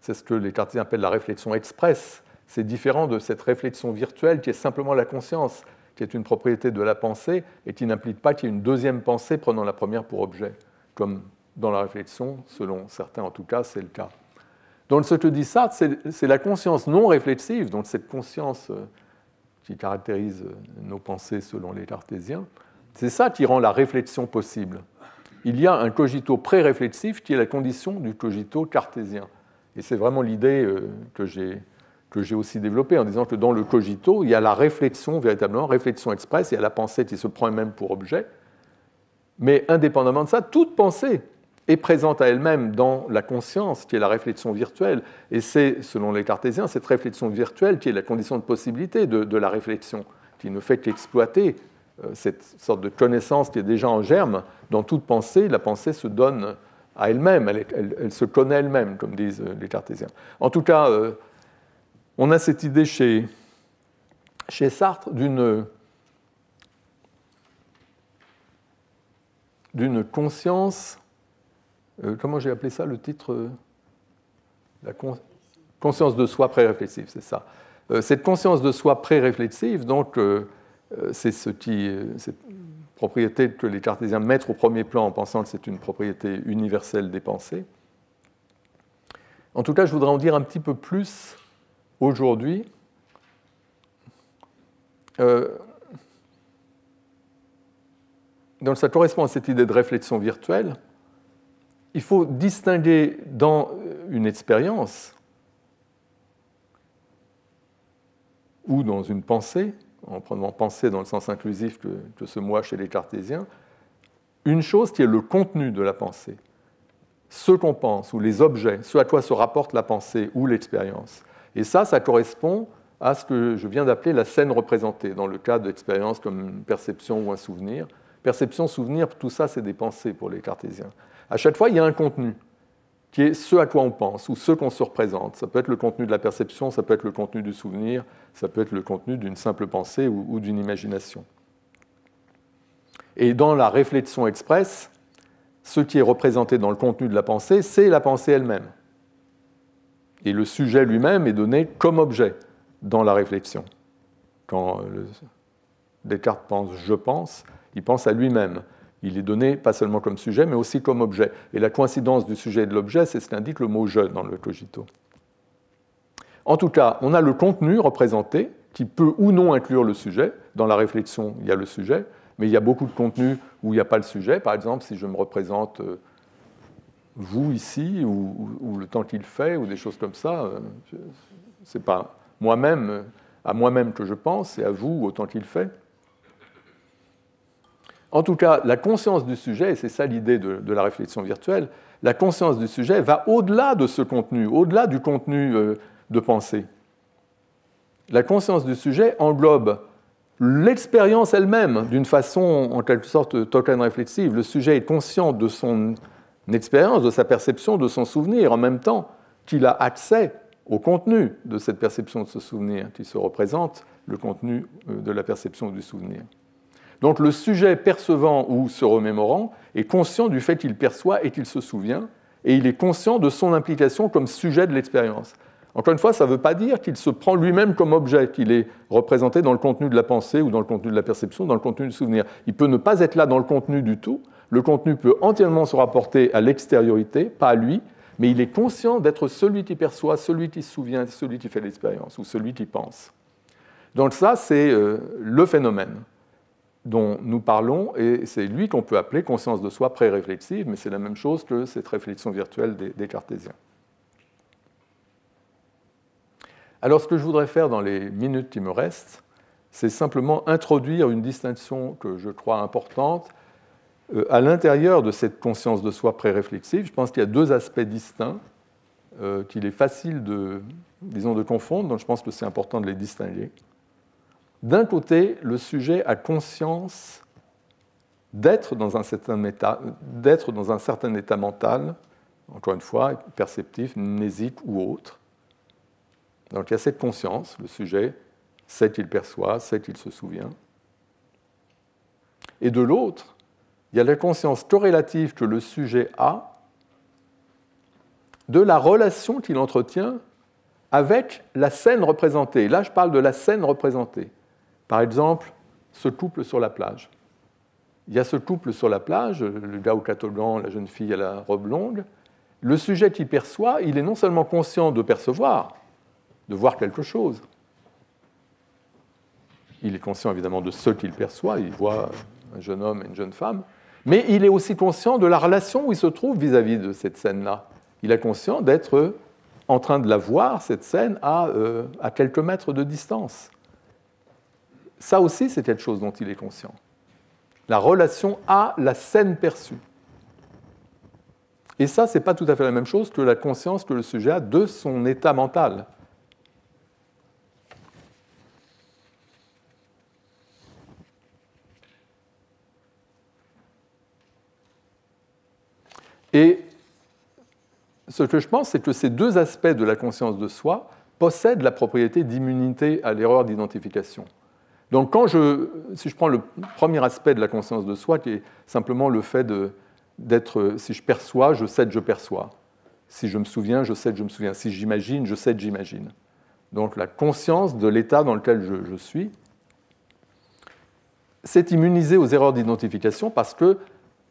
c'est ce que les cartésiens appellent la réflexion express. C'est différent de cette réflexion virtuelle qui est simplement la conscience, qui est une propriété de la pensée et qui n'implique pas qu'il y ait une deuxième pensée prenant la première pour objet, comme dans la réflexion, selon certains en tout cas, c'est le cas. Donc ce que dit Sartre, c'est la conscience non réflexive, donc cette conscience euh, qui caractérise euh, nos pensées selon les cartésiens, c'est ça qui rend la réflexion possible. Il y a un cogito pré-réflexif qui est la condition du cogito cartésien. Et c'est vraiment l'idée euh, que j'ai que j'ai aussi développée en disant que dans le cogito, il y a la réflexion véritablement, réflexion expresse, il y a la pensée qui se prend elle même pour objet. Mais indépendamment de ça, toute pensée est présente à elle-même dans la conscience, qui est la réflexion virtuelle. Et c'est, selon les cartésiens, cette réflexion virtuelle qui est la condition de possibilité de, la réflexion, qui ne fait qu'exploiter euh, cette sorte de connaissance qui est déjà en germe. Dans toute pensée, la pensée se donne à elle-même, elle, se connaît elle-même, comme disent euh, les cartésiens. En tout cas, euh, on a cette idée chez, chez Sartre d'une... d'une conscience euh, comment j'ai appelé ça le titre euh, La conscience de soi pré-réflexive, c'est ça. Euh, cette conscience de soi pré-réflexive, donc, c'est ce qui, cette propriété que les cartésiens mettent au premier plan en pensant que c'est une propriété universelle des pensées. En tout cas, je voudrais en dire un petit peu plus aujourd'hui. donc ça correspond à cette idée de réflexion virtuelle il faut distinguer dans euh, une expérience ou dans une pensée, en prenant pensée dans le sens inclusif que, ce moi chez les cartésiens, une chose qui est le contenu de la pensée, ce qu'on pense, ou les objets, ce à quoi se rapporte la pensée ou l'expérience. Et ça, ça correspond à ce que je viens d'appeler la scène représentée, dans le cas d'expériences comme une perception ou un souvenir. Perception, souvenir, tout ça, c'est des pensées pour les cartésiens. À chaque fois, il y a un contenu qui est ce à quoi on pense ou ce qu'on se représente. Ça peut être le contenu de la perception, ça peut être le contenu du souvenir, ça peut être le contenu d'une simple pensée ou, d'une imagination. Et dans la réflexion expresse, ce qui est représenté dans le contenu de la pensée, c'est la pensée elle-même. Et le sujet lui-même est donné comme objet dans la réflexion. Quand euh, Descartes pense je pense, il pense à lui-même. Il est donné pas seulement comme sujet, mais aussi comme objet. Et la coïncidence du sujet et de l'objet, c'est ce qu'indique le mot je dans le cogito. En tout cas, on a le contenu représenté qui peut ou non inclure le sujet. Dans la réflexion, il y a le sujet, mais il y a beaucoup de contenu où il n'y a pas le sujet. Par exemple, si je me représente euh, vous ici, ou, le temps qu'il fait, ou des choses comme ça, ce euh, n'est pas moi-même, euh, à moi-même que je pense, et à vous au temps qu'il fait. En tout cas, la conscience du sujet, et c'est ça l'idée de, la réflexion virtuelle, la conscience du sujet va au-delà de ce contenu, au-delà du contenu euh, de pensée. La conscience du sujet englobe l'expérience elle-même d'une façon en quelque sorte token réflexive. Le sujet est conscient de son expérience, de sa perception, de son souvenir, en même temps qu'il a accès au contenu de cette perception de ce souvenir, qui se représente le contenu euh, de la perception du souvenir. Donc le sujet percevant ou se remémorant est conscient du fait qu'il perçoit et qu'il se souvient, et il est conscient de son implication comme sujet de l'expérience. Encore une fois, ça ne veut pas dire qu'il se prend lui-même comme objet, qu'il est représenté dans le contenu de la pensée ou dans le contenu de la perception, dans le contenu du souvenir. Il peut ne pas être là dans le contenu du tout. Le contenu peut entièrement se rapporter à l'extériorité, pas à lui, mais il est conscient d'être celui qui perçoit, celui qui se souvient, celui qui fait l'expérience ou celui qui pense. Donc ça, c'est euh, le phénomène dont nous parlons, et c'est lui qu'on peut appeler conscience de soi pré-réflexive, mais c'est la même chose que cette réflexion virtuelle des, cartésiens. Alors ce que je voudrais faire dans les minutes qui me restent, c'est simplement introduire une distinction que je crois importante euh, à l'intérieur de cette conscience de soi pré-réflexive. Je pense qu'il y a deux aspects distincts euh, qu'il est facile de, de confondre, donc je pense que c'est important de les distinguer. D'un côté, le sujet a conscience d'être dans, un certain état, d'être dans un certain état mental, encore une fois, perceptif, mnésique ou autre. Donc il y a cette conscience, le sujet sait qu'il perçoit, sait qu'il se souvient. Et de l'autre, il y a la conscience corrélative que le sujet a de la relation qu'il entretient avec la scène représentée. Là, je parle de la scène représentée. Par exemple, ce couple sur la plage. Il y a ce couple sur la plage, le gars au catogan, la jeune fille à la robe longue. Le sujet qui perçoit, il est non seulement conscient de percevoir, de voir quelque chose. Il est conscient évidemment de ce qu'il perçoit, il voit un jeune homme et une jeune femme, mais il est aussi conscient de la relation où il se trouve vis-à-vis de cette scène-là. Il est conscient d'être en train de la voir, cette scène, à euh, quelques mètres de distance ça aussi, c'est quelque chose dont il est conscient. La relation à la scène perçue. Et ça, ce n'est pas tout à fait la même chose que la conscience que le sujet a de son état mental. Et ce que je pense, c'est que ces deux aspects de la conscience de soi possèdent la propriété d'immunité à l'erreur d'identification. Donc quand je, si je prends le premier aspect de la conscience de soi, qui est simplement le fait d'être, si je perçois, je sais que je perçois. Si je me souviens, je sais que je me souviens. Si j'imagine, je sais que j'imagine. Donc la conscience de l'état dans lequel je, suis, c'est immunisé aux erreurs d'identification parce que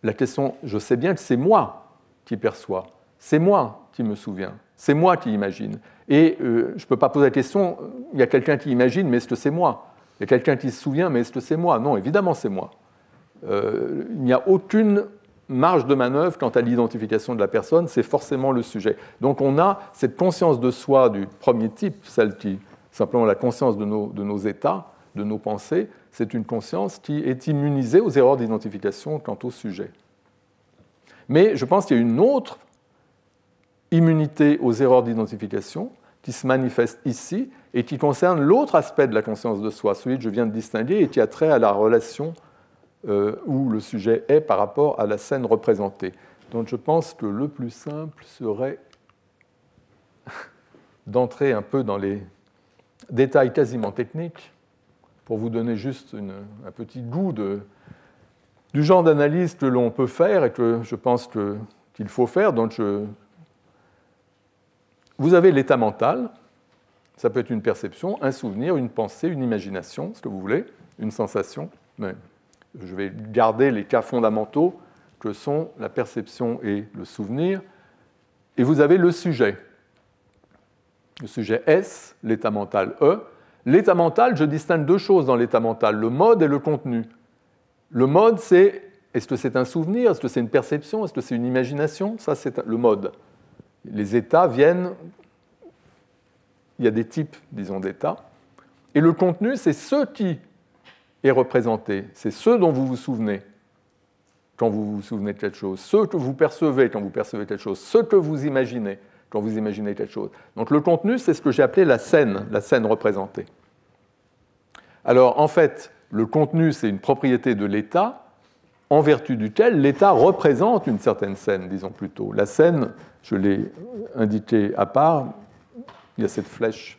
la question, je sais bien que c'est moi qui perçois, c'est moi qui me souviens, c'est moi qui imagine. Et euh, je ne peux pas poser la question, il y a quelqu'un qui imagine, mais est-ce que c'est moi il y a quelqu'un qui se souvient, mais est-ce que c'est moi Non, évidemment, c'est moi. Euh, il n'y a aucune marge de manœuvre quant à l'identification de la personne, c'est forcément le sujet. Donc on a cette conscience de soi du premier type, celle qui simplement la conscience de nos, de nos états, de nos pensées, c'est une conscience qui est immunisée aux erreurs d'identification quant au sujet. Mais je pense qu'il y a une autre immunité aux erreurs d'identification qui se manifeste ici, et qui concerne l'autre aspect de la conscience de soi, celui que je viens de distinguer, et qui a trait à la relation euh, où le sujet est par rapport à la scène représentée. Donc je pense que le plus simple serait d'entrer un peu dans les détails quasiment techniques pour vous donner juste un petit goût du genre d'analyse que l'on peut faire et que je pense qu'il faut faire. Donc Vous avez l'état mental, ça peut être une perception, un souvenir, une pensée, une imagination, ce que vous voulez, une sensation. Mais je vais garder les cas fondamentaux que sont la perception et le souvenir. Et vous avez le sujet. Le sujet S, l'état mental E. L'état mental, je distingue deux choses dans l'état mental, le mode et le contenu. Le mode, c'est est-ce que c'est un souvenir, est-ce que c'est une perception, est-ce que c'est une imagination Ça, c'est le mode. Les états viennent il y a des types, disons, d'états. Et le contenu, c'est ce qui est représenté, c'est ce dont vous vous souvenez quand vous vous souvenez de quelque chose, ce que vous percevez quand vous percevez quelque chose, ce que vous imaginez quand vous imaginez quelque chose. Donc le contenu, c'est ce que j'ai appelé la scène, la scène représentée. Alors en fait, le contenu, c'est une propriété de l'état en vertu duquel l'état représente une certaine scène, disons plutôt. La scène, je l'ai indiqué à part, il y a cette flèche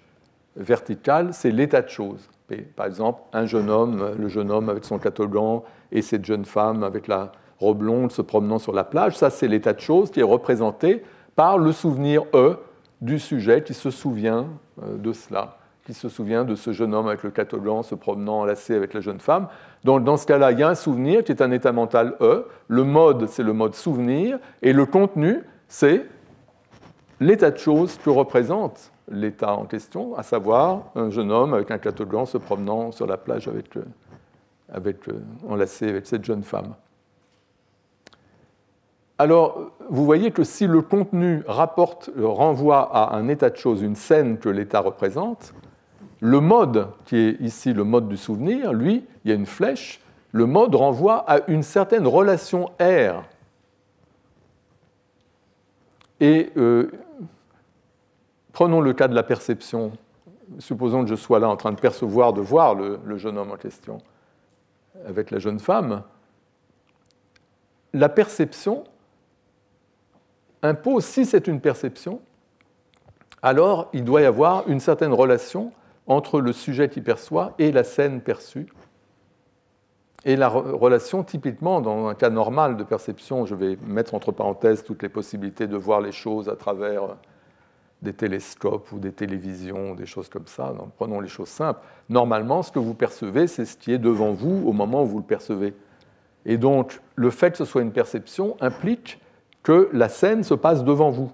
verticale, c'est l'état de choses. Par exemple, un jeune homme, le jeune homme avec son catogan et cette jeune femme avec la robe blonde se promenant sur la plage, ça c'est l'état de choses qui est représenté par le souvenir E du sujet qui se souvient euh, de cela, qui se souvient de ce jeune homme avec le catogan se promenant enlacé avec la jeune femme. Donc dans ce cas-là, il y a un souvenir qui est un état mental E, le mode c'est le mode souvenir, et le contenu c'est l'état de choses que représente l'État en question, à savoir un jeune homme avec un plateau de se promenant sur la plage avec, euh, avec, euh, enlacé avec cette jeune femme. Alors, vous voyez que si le contenu rapporte, renvoie à un état de choses, une scène que l'État représente, le mode, qui est ici le mode du souvenir, lui, il y a une flèche, le mode renvoie à une certaine relation R. Et euh, Prenons le cas de la perception. Supposons que je sois là en train de percevoir, de voir le, jeune homme en question avec la jeune femme. La perception impose, si c'est une perception, alors il doit y avoir une certaine relation entre le sujet qui perçoit et la scène perçue. Et la relation, typiquement, dans un cas normal de perception, je vais mettre entre parenthèses toutes les possibilités de voir les choses à travers des télescopes ou des télévisions, des choses comme ça. prenons les choses simples. Normalement, ce que vous percevez, c'est ce qui est devant vous au moment où vous le percevez. Et donc, le fait que ce soit une perception implique que la scène se passe devant vous.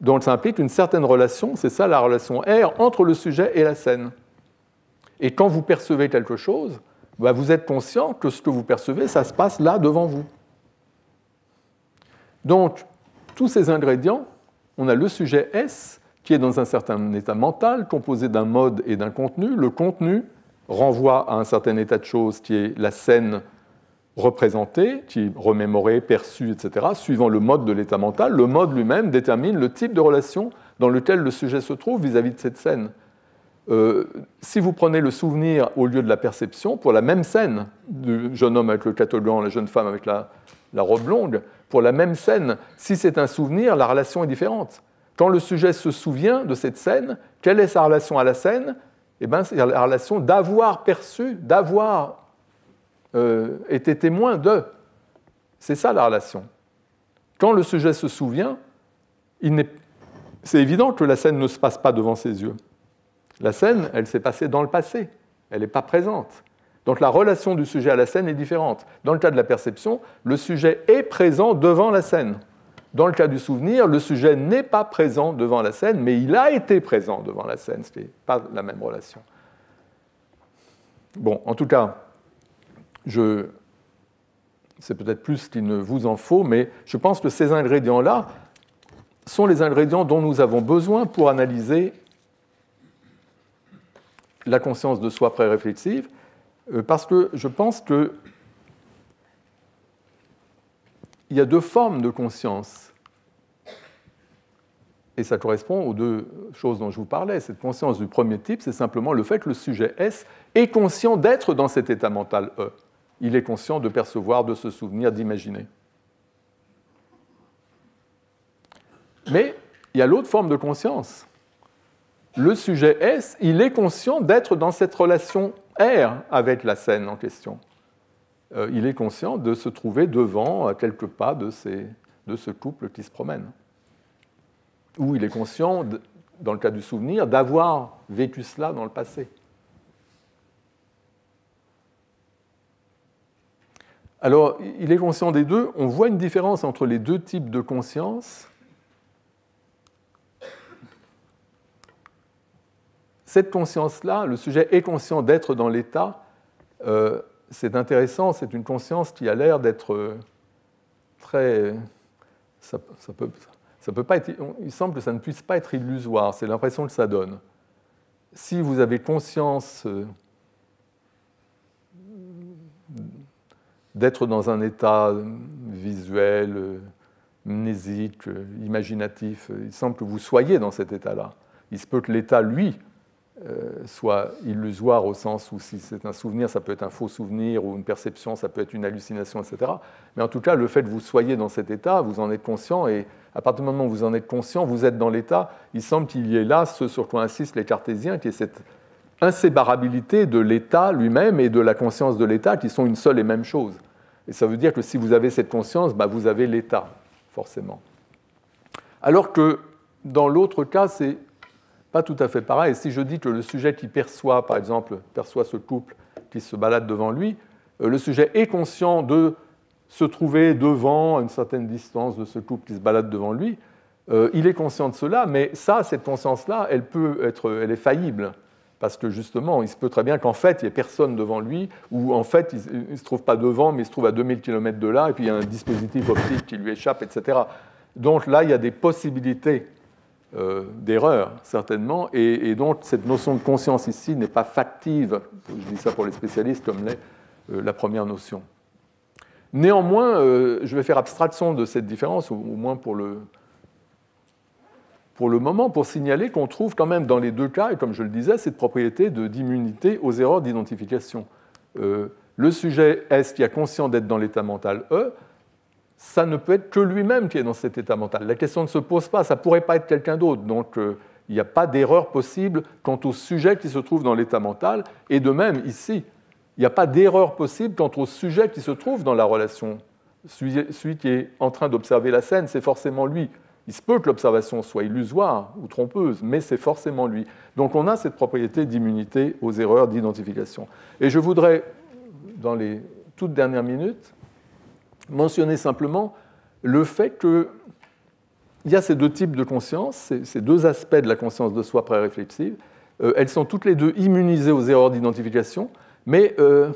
Donc, ça implique une certaine relation, c'est ça la relation R, entre le sujet et la scène. Et quand vous percevez quelque chose, bah, vous êtes conscient que ce que vous percevez, ça se passe là devant vous. Donc, tous ces ingrédients on a le sujet S qui est dans un certain état mental, composé d'un mode et d'un contenu. Le contenu renvoie à un certain état de choses qui est la scène représentée, qui est remémorée, perçue, etc., suivant le mode de l'état mental. Le mode lui-même détermine le type de relation dans lequel le sujet se trouve vis-à-vis de cette scène. Euh, si vous prenez le souvenir au lieu de la perception, pour la même scène du jeune homme avec le catogan, la jeune femme avec la, la robe longue, pour la même scène. Si c'est un souvenir, la relation est différente. Quand le sujet se souvient de cette scène, quelle est sa relation à la scène eh bien, C'est la relation d'avoir perçu, d'avoir euh, été témoin de. C'est ça la relation. Quand le sujet se souvient, c'est évident que la scène ne se passe pas devant ses yeux. La scène, elle s'est passée dans le passé, elle n'est pas présente. Donc la relation du sujet à la scène est différente. Dans le cas de la perception, le sujet est présent devant la scène. Dans le cas du souvenir, le sujet n'est pas présent devant la scène, mais il a été présent devant la scène. Ce n'est pas la même relation. Bon, en tout cas, je... c'est peut-être plus qu'il ne vous en faut, mais je pense que ces ingrédients-là sont les ingrédients dont nous avons besoin pour analyser la conscience de soi pré-réflexive. Euh, parce que je pense que il y a deux formes de conscience. Et ça correspond aux deux choses dont je vous parlais. Cette conscience du premier type, c'est simplement le fait que le sujet S est conscient d'être dans cet état mental E. Il est conscient de percevoir, de se souvenir, d'imaginer. Mais il y a l'autre forme de conscience. Le sujet S, il est conscient d'être dans cette relation avec la scène en question. Euh, il est conscient de se trouver devant à quelques pas de, ce couple qui se promène. Ou il est conscient, dans le cas du souvenir, d'avoir vécu cela dans le passé. Alors, il est conscient des deux. On voit une différence entre les deux types de conscience cette conscience-là, le sujet est conscient d'être dans l'état. Euh, c'est intéressant, c'est une conscience qui a l'air d'être euh, très... Ça, peut, ça peut pas être... Il semble que ça ne puisse pas être illusoire, c'est l'impression que ça donne. Si vous avez conscience euh, d'être dans un état visuel, mnésique, imaginatif. Il semble que vous soyez dans cet état-là. Il se peut que l'état, lui, euh, soit illusoire au sens où si c'est un souvenir, ça peut être un faux souvenir ou une perception, ça peut être une hallucination, etc. Mais en tout cas, le fait que vous soyez dans cet état, vous en êtes conscient, et à partir du moment où vous en êtes conscient, vous êtes dans l'état, il semble qu'il y ait là ce sur quoi insistent les cartésiens, qui est cette inséparabilité de l'état lui-même et de la conscience de l'état, qui sont une seule et même chose. Et ça veut dire que si vous avez cette conscience, bah, vous avez l'état, forcément. Alors que dans l'autre cas, c'est pas tout à fait pareil. Si je dis que le sujet qui perçoit, par exemple, perçoit ce couple qui se balade devant lui, euh, le sujet est conscient de se trouver devant à une certaine distance de ce couple qui se balade devant lui. Euh, il est conscient de cela, mais ça, cette conscience-là, elle peut être, elle est faillible parce que justement, il se peut très bien qu'en fait, il n'y ait personne devant lui, ou en fait, il ne se trouve pas devant, mais il se trouve à 2000 km de là, et puis il y a un dispositif optique qui lui échappe, etc. Donc là, il y a des possibilités euh, d'erreurs d'erreur, certainement, et, donc cette notion de conscience ici n'est pas factive, je dis ça pour les spécialistes, comme l'est euh, la première notion. Néanmoins, euh, je vais faire abstraction de cette différence, au, moins pour le, pour le moment, pour signaler qu'on trouve quand même dans les deux cas, et comme je le disais, cette propriété d'immunité aux erreurs d'identification. le sujet « S qu'il a conscient d'être dans l'état mental E ça ne peut être que lui-même qui est dans cet état mental. La question ne se pose pas, ça ne pourrait pas être quelqu'un d'autre. Donc euh, il n'y a pas d'erreur possible quant au sujet qui se trouve dans l'état mental. Et de même, ici, il n'y a pas d'erreur possible quant au sujet qui se trouve dans la relation. Celui qui est en train d'observer la scène, c'est forcément lui. Il se peut que l'observation soit illusoire ou trompeuse, mais c'est forcément lui. Donc on a cette propriété d'immunité aux erreurs d'identification. Et je voudrais, dans les toutes dernières minutes, mentionner simplement le fait qu'il y a ces deux types de conscience, ces, deux aspects de la conscience de soi pré-réflexive. Euh, elles sont toutes les deux immunisées aux erreurs d'identification, mais, euh,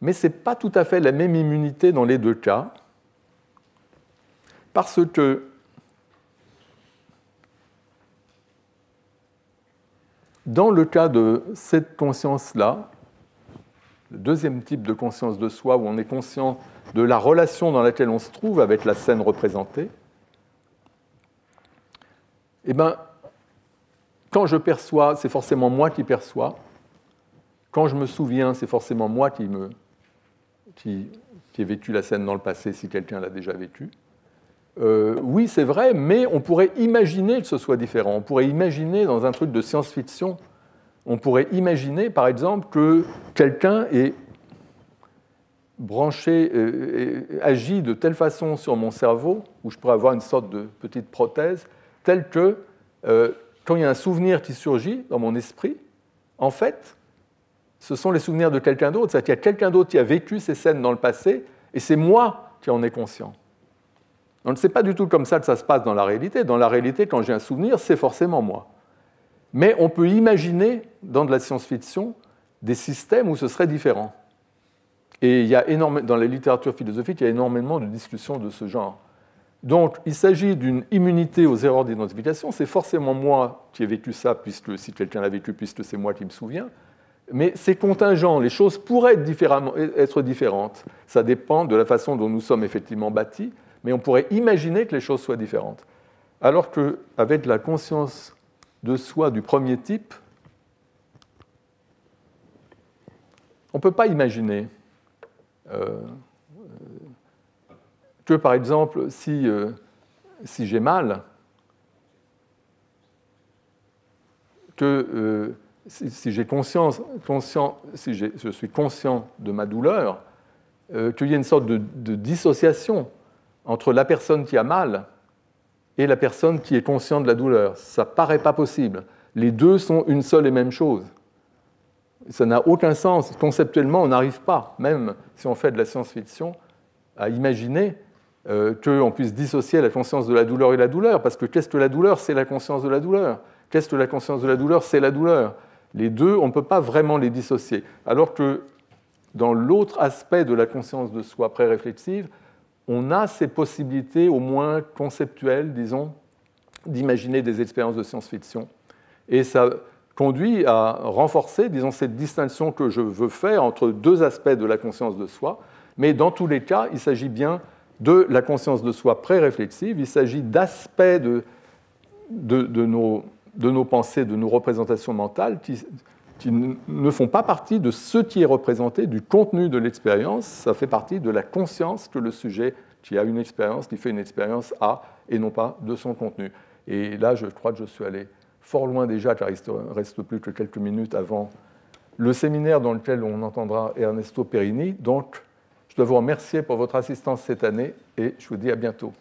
mais ce n'est pas tout à fait la même immunité dans les deux cas, parce que dans le cas de cette conscience-là, le deuxième type de conscience de soi, où on est conscient de la relation dans laquelle on se trouve avec la scène représentée, eh bien, quand je perçois, c'est forcément moi qui perçois. Quand je me souviens, c'est forcément moi qui, me, qui, ai vécu la scène dans le passé, si quelqu'un l'a déjà vécu. Euh, oui, c'est vrai, mais on pourrait imaginer que ce soit différent. On pourrait imaginer dans un truc de science-fiction on pourrait imaginer, par exemple, que quelqu'un ait branché, euh, et agit de telle façon sur mon cerveau, où je pourrais avoir une sorte de petite prothèse, telle que euh, quand il y a un souvenir qui surgit dans mon esprit, en fait, ce sont les souvenirs de quelqu'un d'autre. C'est-à-dire qu'il y a quelqu'un d'autre qui a vécu ces scènes dans le passé, et c'est moi qui en ai conscient. On ne sait pas du tout comme ça que ça se passe dans la réalité. Dans la réalité, quand j'ai un souvenir, c'est forcément moi. Mais on peut imaginer, dans de la science-fiction, des systèmes où ce serait différent. Et il y a dans la littérature philosophique, il y a énormément de discussions de ce genre. Donc, il s'agit d'une immunité aux erreurs d'identification. C'est forcément moi qui ai vécu ça, puisque si quelqu'un l'a vécu, puisque c'est moi qui me souviens. Mais c'est contingent. Les choses pourraient être, être différentes. Ça dépend de la façon dont nous sommes effectivement bâtis, mais on pourrait imaginer que les choses soient différentes. Alors qu'avec la conscience de soi du premier type, on ne peut pas imaginer euh, euh, que, par exemple, si, euh, j'ai mal, que si, j'ai conscience, si je suis conscient de ma douleur, qu'il y ait une sorte de dissociation entre la personne qui a mal et la personne qui est consciente de la douleur. Ça paraît pas possible. Les deux sont une seule et même chose. Ça n'a aucun sens. Conceptuellement, on n'arrive pas, même si on fait de la science-fiction, à imaginer euh, qu'on puisse dissocier la conscience de la douleur et la douleur, parce que qu'est-ce que la douleur C'est la conscience de la douleur. Qu'est-ce que la conscience de la douleur C'est la douleur. Les deux, on ne peut pas vraiment les dissocier. Alors que dans l'autre aspect de la conscience de soi pré-réflexive, on a ces possibilités, au moins conceptuelles, disons, d'imaginer des expériences de science-fiction. Et ça conduit à renforcer, disons, cette distinction que je veux faire entre deux aspects de la conscience de soi. Mais dans tous les cas, il s'agit bien de la conscience de soi pré-réflexive, il s'agit d'aspects de, nos, de nos pensées, de nos représentations mentales qui qui ne font pas partie de ce qui est représenté, du contenu de l'expérience, ça fait partie de la conscience que le sujet qui a une expérience, qui fait une expérience a, et non pas de son contenu. Et là, je crois que je suis allé fort loin déjà, car il ne reste plus que quelques minutes avant le séminaire dans lequel on entendra Ernesto Perini. Donc, je dois vous remercier pour votre assistance cette année et je vous dis à bientôt.